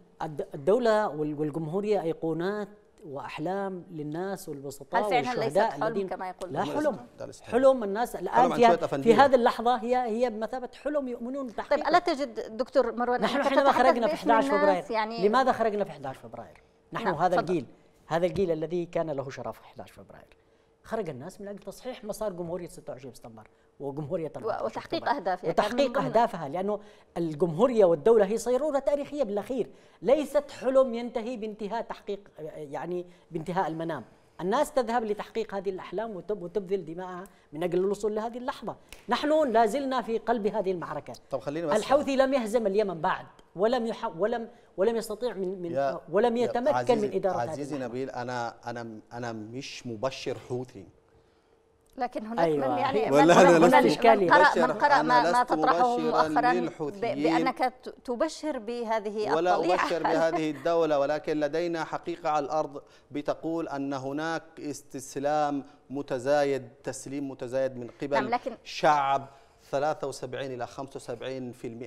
الدوله والجمهوريه ايقونات واحلام للناس والبسطاء هل فعلا ليست حلم كما يقول لا حلم حلم الناس الان في, في هذه اللحظه هي هي بمثابه حلم يؤمنون بتحقيقه طيب الا تجد دكتور مروان نحن حينما خرجنا في 11 فبراير يعني لماذا خرجنا في 11 فبراير؟ نحن نعم هذا فضل. الجيل هذا الجيل الذي كان له شرف 11 فبراير خرج الناس من اجل تصحيح مسار جمهوريه 26 سبتمبر وجمهوريه وتحقيق اهدافها وتحقيق اهدافها لانه الجمهوريه والدوله هي صيروره تاريخيه بالاخير ليست حلم ينتهي بانتهاء تحقيق يعني بانتهاء المنام الناس تذهب لتحقيق هذه الأحلام وتبذل دماءها من أجل الوصول لهذه اللحظة نحن لا زلنا في قلب هذه المعركة طب خلينا بس الحوثي لم يهزم اليمن بعد ولم يح... ولم ولم يستطيع من من ولم يتمكن من إدارة عزيزي نبيل أنا أنا أنا مش مبشر حوثي لكن هناك أيوة. من يعني من, من, من قرأ, من قرأ ما, ما تطرحه مؤخرا بأنك تبشر بهذه ولا الطليعة ولا أبشر بهذه الدولة ولكن لدينا حقيقة على الأرض بتقول أن هناك استسلام متزايد تسليم متزايد من قبل نعم لكن شعب 73 إلى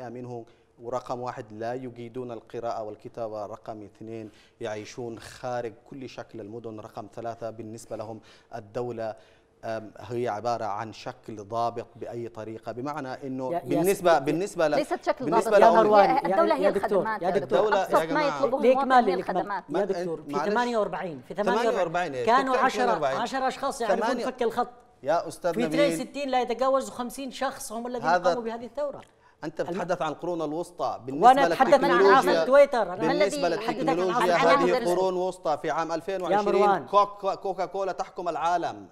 75% منه ورقم واحد لا يجيدون القراءة والكتابة رقم اثنين يعيشون خارج كل شكل المدن رقم ثلاثة بالنسبة لهم الدولة هي عباره عن شكل ضابط باي طريقه بمعنى انه يا بالنسبه يا بالنسبه ل... ليست شكل بالنسبه ضابط يا مروان الدوله هي الخدمات يا دكتور الدوله يا جماعه ما يطلبه الخدمات يا دكتور في 48 في 48 كانوا 10 10 اشخاص يعرفون فك الخط يا استاذ في 62 لا يتجاوز 50 شخص هم الذين قاموا بهذه الثوره انت بتتحدث عن القرون الوسطى بالنسبه وانا اتحدث عن تويتر بالنسبه للتكنولوجيا هذه قرون وسطى في عام 2020 كوكا كولا تحكم العالم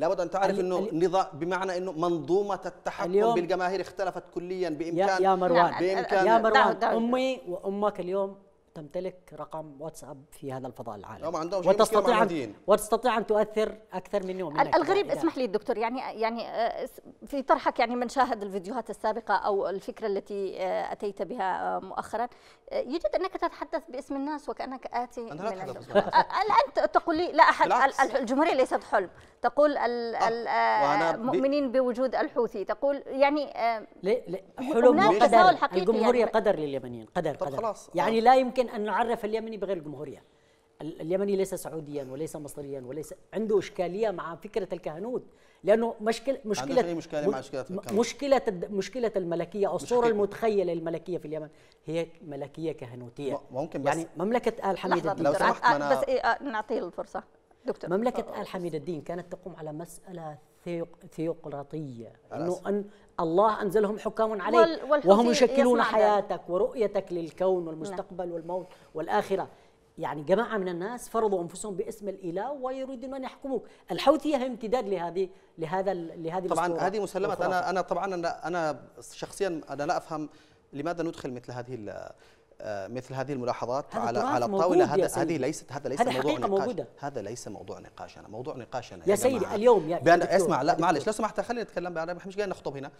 لابد ان تعرف انه نظام بمعنى انه منظومه التحكم بالجماهير اختلفت كليا بامكان يا, يا مروان بإمكان يا مروان امي وامك اليوم تمتلك رقم واتساب في هذا الفضاء العالمي ما عندهم وتستطيع أن وتستطيع ان تؤثر اكثر من يوم الغريب يعني. اسمح لي الدكتور يعني يعني آه، في طرحك يعني من شاهد الفيديوهات السابقه او الفكره التي آه، اتيت بها آه، مؤخرا يجد انك تتحدث باسم الناس وكانك اتي أنا لا انت تقول لي لا احد بالعكس. الجمهوريه ليست حلم تقول المؤمنين بوجود الحوثي تقول يعني حلم وقدر الجمهوريه يعني قدر لليمنيين قدر قدر خلاص. يعني لا يمكن يمكن أن نعرف اليمني بغير الجمهورية اليمني ليس سعوديا وليس مصريا وليس عنده اشكاليه مع فكره الكهنوت لانه مشكل مشكله أي مشكله مع مشكله الكهنوت. مشكله مشكله الملكيه او الصوره المتخيله للملكيه في اليمن هي ملكيه كهنوتيه ممكن يعني بس يعني مملكه ال حميد الدين لو سمحت آه، أنا بس إيه آه، نعطيه الفرصه دكتور مملكه ال حميد الدين كانت تقوم على مساله ثيوقراطيه انه ان الله أنزلهم حكام عليك وهم يشكلون حياتك ورؤيتك للكون والمستقبل نعم. والموت والآخرة يعني جماعة من الناس فرضوا أنفسهم باسم الإله ويريدون أن يحكموك الحوثية هي امتداد لهذه لهذا لهذه طبعا هذه مسلمات أنا أنا طبعا أنا شخصيا أنا لا أفهم لماذا ندخل مثل هذه آه، مثل هذه الملاحظات على على الطاوله هذا هذه ليست هذا ليس موضوع نقاش موجودة. هذا ليس موضوع نقاشنا موضوع نقاشنا يا, سيدي اليوم يا بأن اسمع لا معلش لو سمحت خلينا نتكلم انا مش جاي نخطب هنا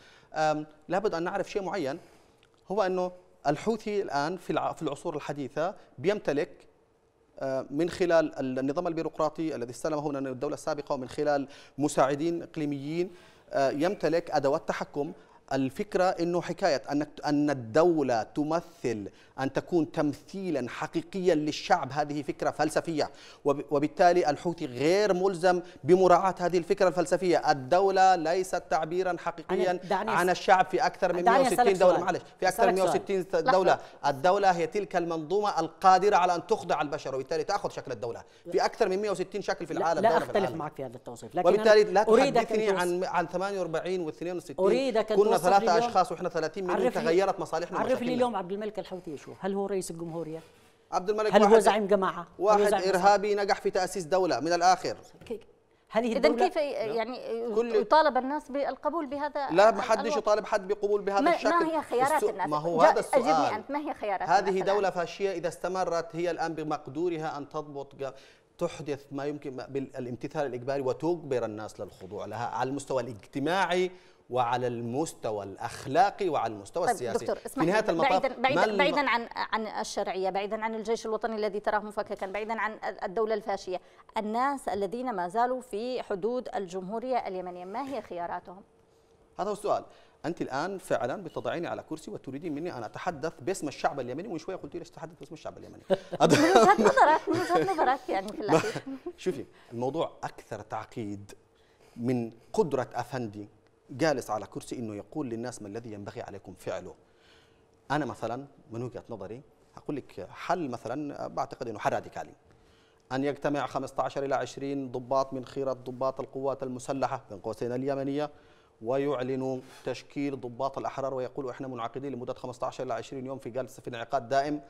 لابد ان نعرف شيء معين هو انه الحوثي الان في في العصور الحديثه بيمتلك آه، من خلال النظام البيروقراطي الذي استلمه من الدوله السابقه ومن خلال مساعدين اقليميين آه، يمتلك ادوات تحكم الفكرة أنه حكاية أن, أن الدولة تمثل أن تكون تمثيلا حقيقيا للشعب هذه فكرة فلسفية وبالتالي الحوثي غير ملزم بمراعاة هذه الفكرة الفلسفية الدولة ليست تعبيرا حقيقيا عن الشعب في أكثر من 160 دولة معلش في أكثر من 160 دولة الدولة هي تلك المنظومة القادرة على أن تخضع البشر وبالتالي تأخذ شكل الدولة في أكثر من 160 شكل في العالم لا, لا أختلف معك في هذا التوصيف لكن وبالتالي لا تحدثني عن عن 48 و62 أريدك كنا ثلاثة أشخاص وإحنا 30 مليون تغيرت مصالحنا عرف لي اليوم عبد الملك الحوثي شو هل هو رئيس الجمهورية؟ عبد الملك هل هو زعيم جماعة؟ واحد زعيم إرهابي نجح في تأسيس دولة من الآخر هذه إذا كيف نعم. يعني كل يطالب الناس بالقبول بهذا لا ما حدش يطالب حد بقبول بهذا ما الشكل ما هي خيارات الناس ما هو هذا السؤال أجبني أنت ما هي خيارات هذه دولة فاشية إذا استمرت هي الآن بمقدورها أن تضبط تحدث ما يمكن بالامتثال الإجباري وتجبر الناس للخضوع لها على المستوى الاجتماعي وعلى المستوى الاخلاقي وعلى المستوى طيب السياسي دكتور في نهايه المطاف بعيدا بعيدا, بعيدا عن عن الشرعيه بعيدا عن الجيش الوطني الذي تراه مفككا بعيدا عن الدوله الفاشيه الناس الذين ما زالوا في حدود الجمهوريه اليمنيه ما هي خياراتهم هذا هو السؤال انت الان فعلا بتضعيني على كرسي وتريدين مني ان اتحدث باسم الشعب اليمني ومن شويه قلت لي اتحدث باسم الشعب اليمني من وجهه نظرك من وجهه نظرك يعني في الاخير شوفي الموضوع اكثر تعقيد من قدره افندي جالس على كرسي انه يقول للناس ما الذي ينبغي عليكم فعله انا مثلا من وجهه نظري اقول لك حل مثلا بعتقد انه حل راديكالي ان يجتمع 15 الى 20 ضباط من خيره ضباط القوات المسلحه بين قوسين اليمنيه ويعلنوا تشكيل ضباط الاحرار ويقولوا احنا منعقدين لمده 15 الى 20 يوم في جلسه في انعقاد دائم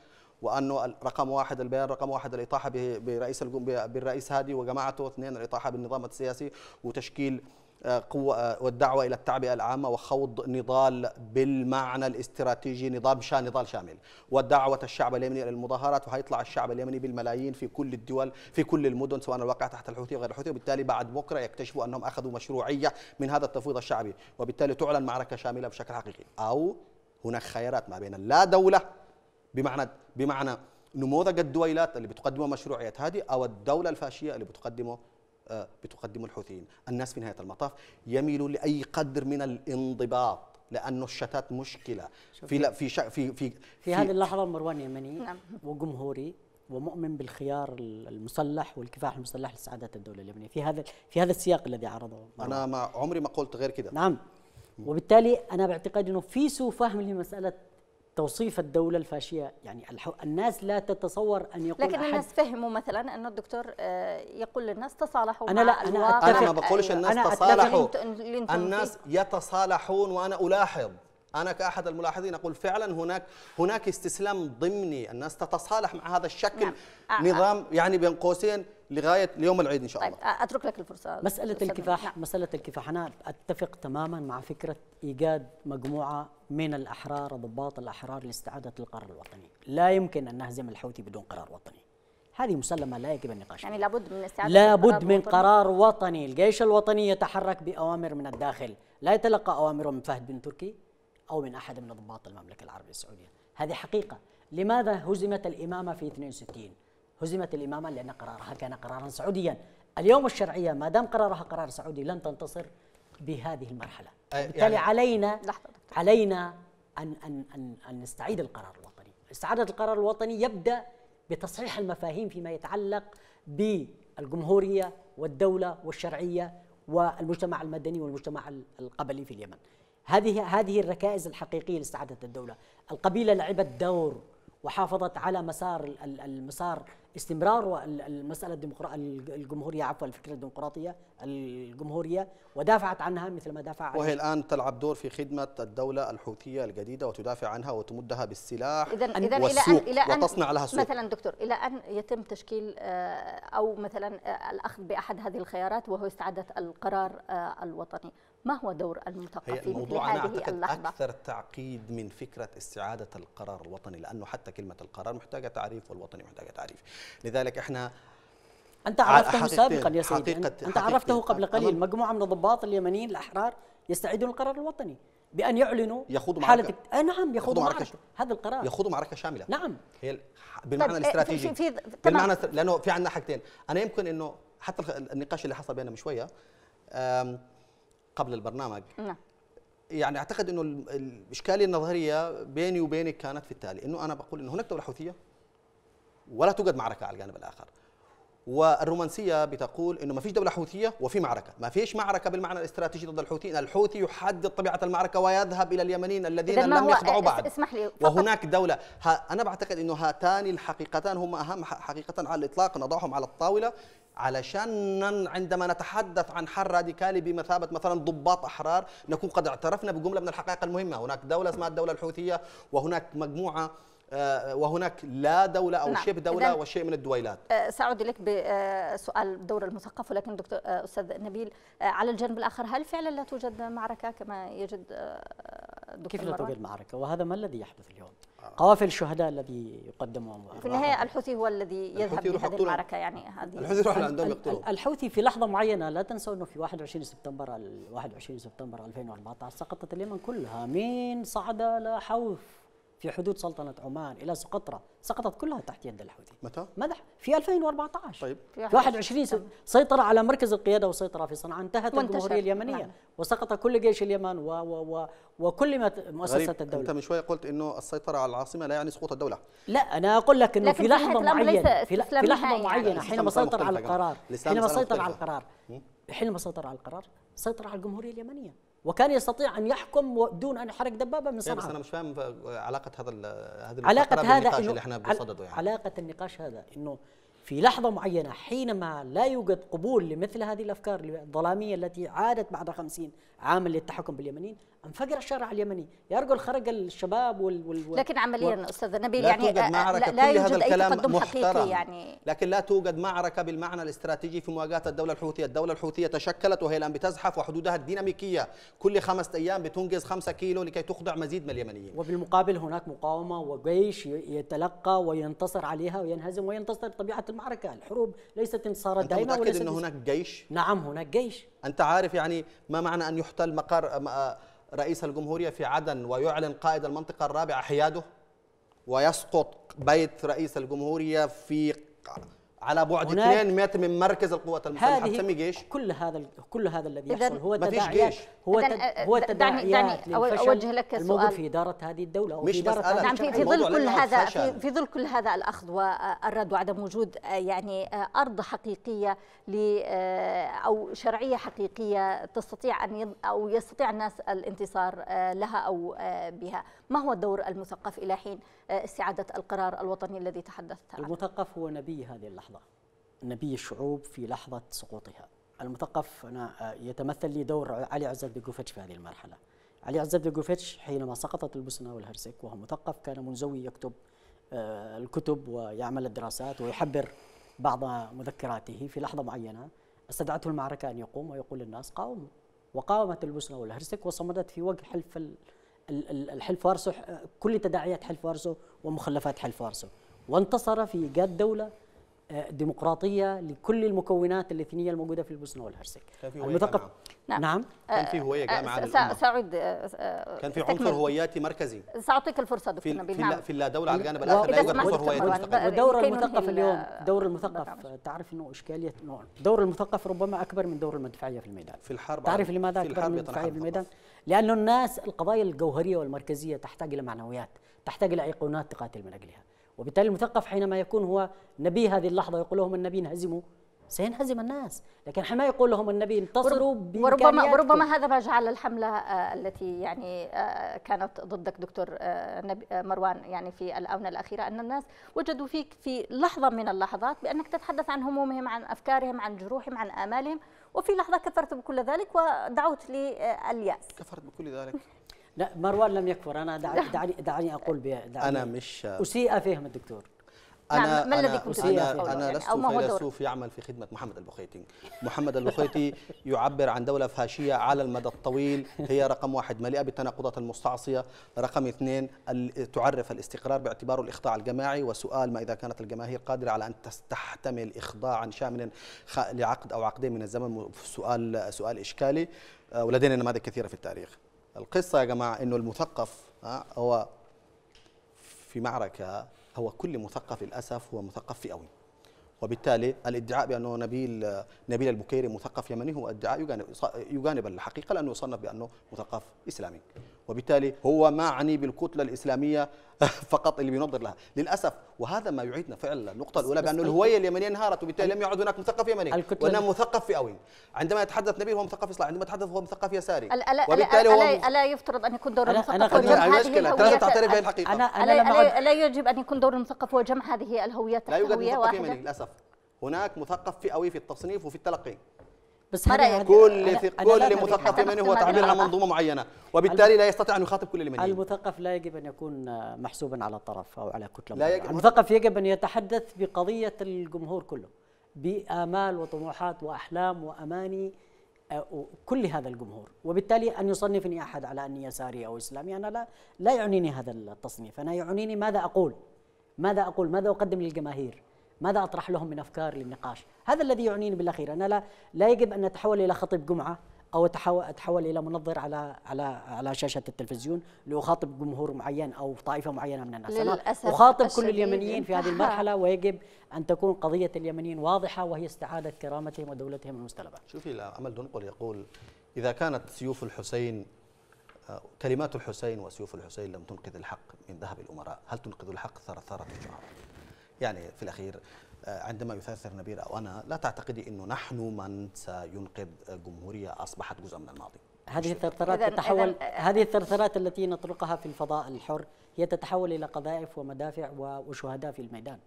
وانه رقم واحد البيان رقم واحد الاطاحه برئيس بالرئيس هادي وجماعته اثنين الاطاحه بالنظام السياسي وتشكيل آه، قوة آه، والدعوة إلى التعبئة العامة وخوض نضال بالمعنى الاستراتيجي نضال شامل نضال شامل ودعوة الشعب اليمني إلى المظاهرات وهيطلع الشعب اليمني بالملايين في كل الدول في كل المدن سواء الواقعة تحت الحوثي وغير الحوثي وبالتالي بعد بكرة يكتشفوا أنهم أخذوا مشروعية من هذا التفويض الشعبي وبالتالي تعلن معركة شاملة بشكل حقيقي أو هناك خيارات ما بين اللا دولة بمعنى بمعنى نموذج الدويلات اللي بتقدمه مشروعيات هذه أو الدولة الفاشية اللي بتقدمه بتقدمه الحوثيين الناس في نهاية المطاف يميلوا لأي قدر من الانضباط لانه الشتات مشكله في لا في في, في في في هذه اللحظه مروان يمني نعم. وجمهوري ومؤمن بالخيار المسلح والكفاح المسلح لسعاده الدوله اليمنيه في هذا في هذا السياق الذي عرضه مروان. انا ما عمري ما قلت غير كذا نعم وبالتالي انا باعتقادي انه في سوء فهم لمساله توصيف الدولة الفاشية يعني الناس لا تتصور أن يقول لكن أحد الناس فهموا مثلا أن الدكتور آه، يقول للناس تصالحوا أنا لا أنا, أنا ما بقولش أيوه. الناس أنا تصالحوا الناس يتصالحون وأنا ألاحظ أنا كأحد الملاحظين أقول فعلا هناك هناك استسلام ضمني الناس تتصالح مع هذا الشكل نعم. آه، آه. نظام يعني بين قوسين لغاية اليوم العيد إن شاء طيب، الله طيب أترك لك الفرصة مسألة الكفاح نعم. مسألة الكفاح أنا أتفق تماما مع فكرة إيجاد مجموعة من الأحرار ضباط الأحرار لاستعادة القرار الوطني لا يمكن أن نهزم الحوثي بدون قرار وطني هذه مسلمه لا يجب النقاش يعني لابد من استعاده لابد من قرار وطني. وطني الجيش الوطني يتحرك باوامر من الداخل لا يتلقى اوامر من فهد بن تركي أو من أحد من ضباط المملكة العربية السعودية هذه حقيقة لماذا هزمت الإمامة في 62 هزمت الإمامة لأن قرارها كان قرارا سعوديا اليوم الشرعية ما دام قرارها قرار سعودي لن تنتصر بهذه المرحلة يعني بالتالي يعني علينا علينا أن, أن, أن, أن نستعيد القرار الوطني استعادة القرار الوطني يبدأ بتصحيح المفاهيم فيما يتعلق بالجمهورية والدولة والشرعية والمجتمع المدني والمجتمع القبلي في اليمن هذه هذه الركائز الحقيقيه لاستعاده الدوله، القبيله لعبت دور وحافظت على مسار المسار استمرار المساله الديمقراطيه الجمهوريه عفوا الفكره الديمقراطيه الجمهوريه ودافعت عنها مثل ما دافع عنها وهي الان تلعب دور في خدمه الدوله الحوثيه الجديده وتدافع عنها وتمدها بالسلاح إذن إذن والسوق إلى أن وتصنع لها سوق مثلا دكتور الى ان يتم تشكيل آه، او مثلا آه، الاخذ باحد هذه الخيارات وهو استعاده القرار آه، الوطني ما هو دور المثقفين في هذه اللحظة؟ أكثر تعقيد من فكرة استعادة القرار الوطني لأنه حتى كلمة القرار محتاجة تعريف والوطني محتاجة تعريف لذلك إحنا أنت عرفته سابقا يا سيدي حقيقة أنت حقيقة عرفته قبل قليل مجموعة من الضباط اليمنيين الأحرار يستعيدون القرار الوطني بأن يعلنوا يخوضوا حالة معركة آه نعم يخوضوا معركة, معركة هذا القرار يخوضوا معركة شاملة نعم هي طيب، بالمعنى إيه، الاستراتيجي في في بالمعنى لأنه في عندنا حاجتين أنا يمكن أنه حتى النقاش اللي حصل بيننا من شوية قبل البرنامج نعم يعني اعتقد انه الاشكاليه النظريه بيني وبينك كانت في التالي انه انا بقول انه هناك دوله حوثيه ولا توجد معركه على الجانب الاخر والرومانسيه بتقول انه ما فيش دوله حوثيه وفي معركه، ما فيش معركه بالمعنى الاستراتيجي ضد الحوثيين، الحوثي يحدد طبيعه المعركه ويذهب الى اليمنيين الذين لم يخضعوا إيه، بعد. اسمح لي وهناك دوله انا بعتقد انه هاتان الحقيقتان هما اهم حقيقه على الاطلاق نضعهم على الطاوله علشان عندما نتحدث عن حر راديكالي بمثابة مثلا ضباط أحرار نكون قد اعترفنا بجملة من الحقائق المهمة هناك دولة اسمها الدولة الحوثية وهناك مجموعة آه، وهناك لا دولة أو نعم. شبه دولة وشيء من الدويلات آه، سأعود لك بسؤال دور المثقف ولكن دكتور آه، أستاذ نبيل على الجانب الآخر هل فعلا لا توجد معركة كما يجد دكتور كيف لا توجد معركة وهذا ما الذي يحدث اليوم قوافل الشهداء الذي يقدموا في النهاية الحوثي هو الذي يذهب بهذه المعركة يعني هذه الحوثي يروح عندهم يقتلون الحوثي في لحظة معينة لا تنسوا أنه في 21 سبتمبر 21 سبتمبر 2014 سقطت اليمن كلها من صعدة لحوث في حدود سلطنة عمان إلى سقطرى سقطت كلها تحت يد الحوثي متى؟ ماذا؟ في 2014 طيب في 21 سيطر على مركز القيادة وسيطرة في صنعاء انتهت الجمهورية اليمنية نعم. وسقط كل جيش اليمن و و و وكلمت مؤسسة الدولة أنت من شوية قلت أنه السيطرة على العاصمة لا يعني سقوط الدولة لا أنا أقول لك أنه في لحظة معينة في, في لحظة يعني. معينة حينما سيطر على القرار حينما سيطر على القرار حينما سيطر على القرار سيطر على الجمهورية اليمنية وكان يستطيع ان يحكم دون ان يحرك دبابه من إيه، صنعاء بس انا مش فاهم آه، علاقه هذا هذا علاقه هذا اللي احنا بصدده يعني علاقه النقاش هذا انه في لحظة معينة حينما لا يوجد قبول لمثل هذه الأفكار الظلامية التي عادت بعد خمسين عاما للتحكم باليمنيين انفجر الشارع اليمني يا رجل خرج الشباب وال, وال... لكن عمليا و... استاذ نبيل لا يعني توجد معركة لا, لا يوجد هذا الكلام أي تقدم محترم حقيقي يعني لكن لا توجد معركة بالمعنى الاستراتيجي في مواجهة الدولة الحوثية الدولة الحوثية تشكلت وهي الآن بتزحف وحدودها الديناميكية كل خمسة أيام بتنجز خمسة كيلو لكي تخضع مزيد من اليمنيين وبالمقابل هناك مقاومة وجيش يتلقى وينتصر عليها وينهزم وينتصر طبيعة المعركة الحروب ليست انتصارات دائمة متأكد أن هناك جيش نعم هناك جيش أنت عارف يعني ما معنى أن يحتل مقر آه، رئيس الجمهورية في عدن ويعلن قائد المنطقة الرابعة حياده ويسقط بيت رئيس الجمهورية في على بعد 2 متر من مركز القوات المسلحه تسمي جيش كل هذا كل هذا الذي يحصل هو تداعيات هو آه، هو تداعيات اوجه لك سؤال في اداره هذه الدوله أو مش في إدارة نعم في, في ظل كل هذا في, في ظل كل هذا الاخذ والرد وعدم وجود آه، يعني آه، ارض حقيقيه ل او شرعيه حقيقيه تستطيع ان او يستطيع الناس الانتصار لها او بها ما هو دور المثقف الى حين استعاده القرار الوطني الذي تحدثت عنه المثقف هو نبي هذه اللحظه نبي الشعوب في لحظة سقوطها المثقف أنا آه، يتمثل لي دور علي عزت بيكوفيتش في هذه المرحلة علي عزت بيكوفيتش حينما سقطت البوسنة والهرسك وهو مثقف كان منزوي يكتب آه، الكتب ويعمل الدراسات ويحبر بعض مذكراته في لحظة معينة استدعته المعركة أن يقوم ويقول للناس قاوموا وقاومت البوسنة والهرسك وصمدت في وجه حلف الحلف وارسو آه، كل تداعيات حلف وارسو ومخلفات حلف وارسو وانتصر في إيجاد دولة ديمقراطيه لكل المكونات الاثنيه الموجوده في البوسنه والهرسك كان في هويه نعم. نعم كان في هويه جامعه أه، نعم. سأعود أه، أه، كان في عنصر هوياتي مركزي ساعطيك الفرصه دكتور نبيل في, نعم. في لا دوله على الجانب الاخر لا يوجد عنصر هوياتي مركزي ودور المثقف اليوم دور المثقف تعرف انه اشكاليه نوع دور المثقف ربما اكبر من دور المدفعيه في الميدان في الحرب تعرف لماذا اكبر من المدفعيه في الميدان؟ لانه الناس القضايا الجوهريه والمركزيه تحتاج الى معنويات تحتاج الى ايقونات تقاتل من اجلها وبالتالي المثقف حينما يكون هو نبي هذه اللحظة يقول لهم النبي انهزموا سينهزم الناس لكن حما يقول لهم النبي انتصروا وربما وربما هذا ما جعل الحمله آه، التي يعني آه، كانت ضدك دكتور آه، مروان يعني في الاونه الاخيره ان الناس وجدوا فيك في لحظه من اللحظات بانك تتحدث عن همومهم عن افكارهم عن جروحهم عن امالهم وفي لحظه كفرت بكل ذلك ودعوت للياس كفرت بكل ذلك لا مروان لم يكفر انا دعني دعني, اقول دعني انا مش اسيء فهم الدكتور أنا ما الذي كنت أنا, أنا, أنا يعني، لست فيلسوف يعمل في خدمة محمد البخيتي محمد البخيتي يعبر عن دولة فاشية على المدى الطويل هي رقم واحد مليئة بالتناقضات المستعصية رقم اثنين تعرف الاستقرار باعتباره الإخضاع الجماعي وسؤال ما إذا كانت الجماهير قادرة على أن تستحتمل إخضاعا شاملا لعقد أو عقدين من الزمن سؤال سؤال إشكالي آه، ولدينا نماذج كثيرة في التاريخ القصه يا جماعه انه المثقف هو في معركه هو كل مثقف للاسف هو مثقف فئوي وبالتالي الادعاء بانه نبيل نبيل البكيري مثقف يمني هو ادعاء يجانب الحقيقه لانه يصنف بانه مثقف اسلامي وبالتالي هو معني بالكتله الاسلاميه فقط اللي بينظر لها للاسف وهذا ما يعيدنا فعلا النقطه الاولى بانه الهويه اليمنيه انهارت وبالتالي لم يعد هناك مثقف يمني وانا مثقف فئوي عندما يتحدث نبيل هو مثقف اصلاح عندما يتحدث هو مثقف يساري ألا وبالتالي ألا هو ألا, يفترض ان يكون دور المثقف هو جمع هذه الهويات الحقيقه أنا أنا ألا, يجب ان يكون دور المثقف وجم هذه الهويات لا يوجد مثقف يمني للاسف هناك مثقف فئوي في التصنيف وفي التلقي بس هذا كل كل مثقف من هو تعبير عن منظومه معينه وبالتالي لا يستطيع ان يخاطب كل اليمنيين المثقف لا يجب ان يكون محسوبا على طرف او على كتله لا يجب المثقف يجب ان يتحدث بقضيه الجمهور كله بامال وطموحات واحلام واماني كل هذا الجمهور وبالتالي أن يصنفني أحد على أني يساري أو إسلامي أنا لا, لا يعنيني هذا التصنيف أنا يعنيني ماذا أقول ماذا أقول ماذا أقدم للجماهير ماذا اطرح لهم من افكار للنقاش هذا الذي يعنيني بالاخير انا لا لا يجب ان اتحول الى خطيب جمعه او اتحول الى منظر على على على شاشه التلفزيون لاخاطب جمهور معين او طائفه معينه من الناس للأسف أنا اخاطب كل اليمنيين في هذه المرحله ويجب ان تكون قضيه اليمنيين واضحه وهي استعاده كرامتهم ودولتهم المستلبه شوفي عمل دنقل يقول اذا كانت سيوف الحسين كلمات الحسين وسيوف الحسين لم تنقذ الحق من ذهب الامراء هل تنقذ الحق ثرثره الشعراء يعني في الأخير آه، عندما يثاثر نبيل أو أنا لا تعتقدي أنه نحن من سينقذ جمهورية أصبحت جزء من الماضي هذه الثرثرات تتحول آه، هذه الثرثرات التي نطرقها في الفضاء الحر هي تتحول إلى قذائف ومدافع وشهداء في الميدان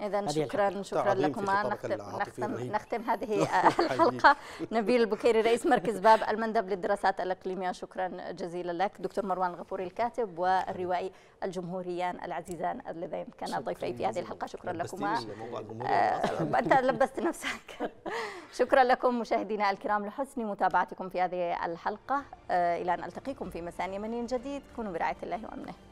إذا شكرا شكرا لكما نختم, نختم, نختم هذه الحلقة نبيل البكيري رئيس مركز باب المندب للدراسات الإقليمية شكرا جزيلا لك دكتور مروان الغفوري الكاتب والروائي الجمهوريان العزيزان اللذين كانا ضيفي في هذه الحلقة شكرا لكما آه، أنت لبست نفسك شكرا لكم مشاهدينا الكرام لحسن متابعتكم في هذه الحلقة آه، إلى أن ألتقيكم في مساء يمني جديد كونوا برعاية الله وأمنه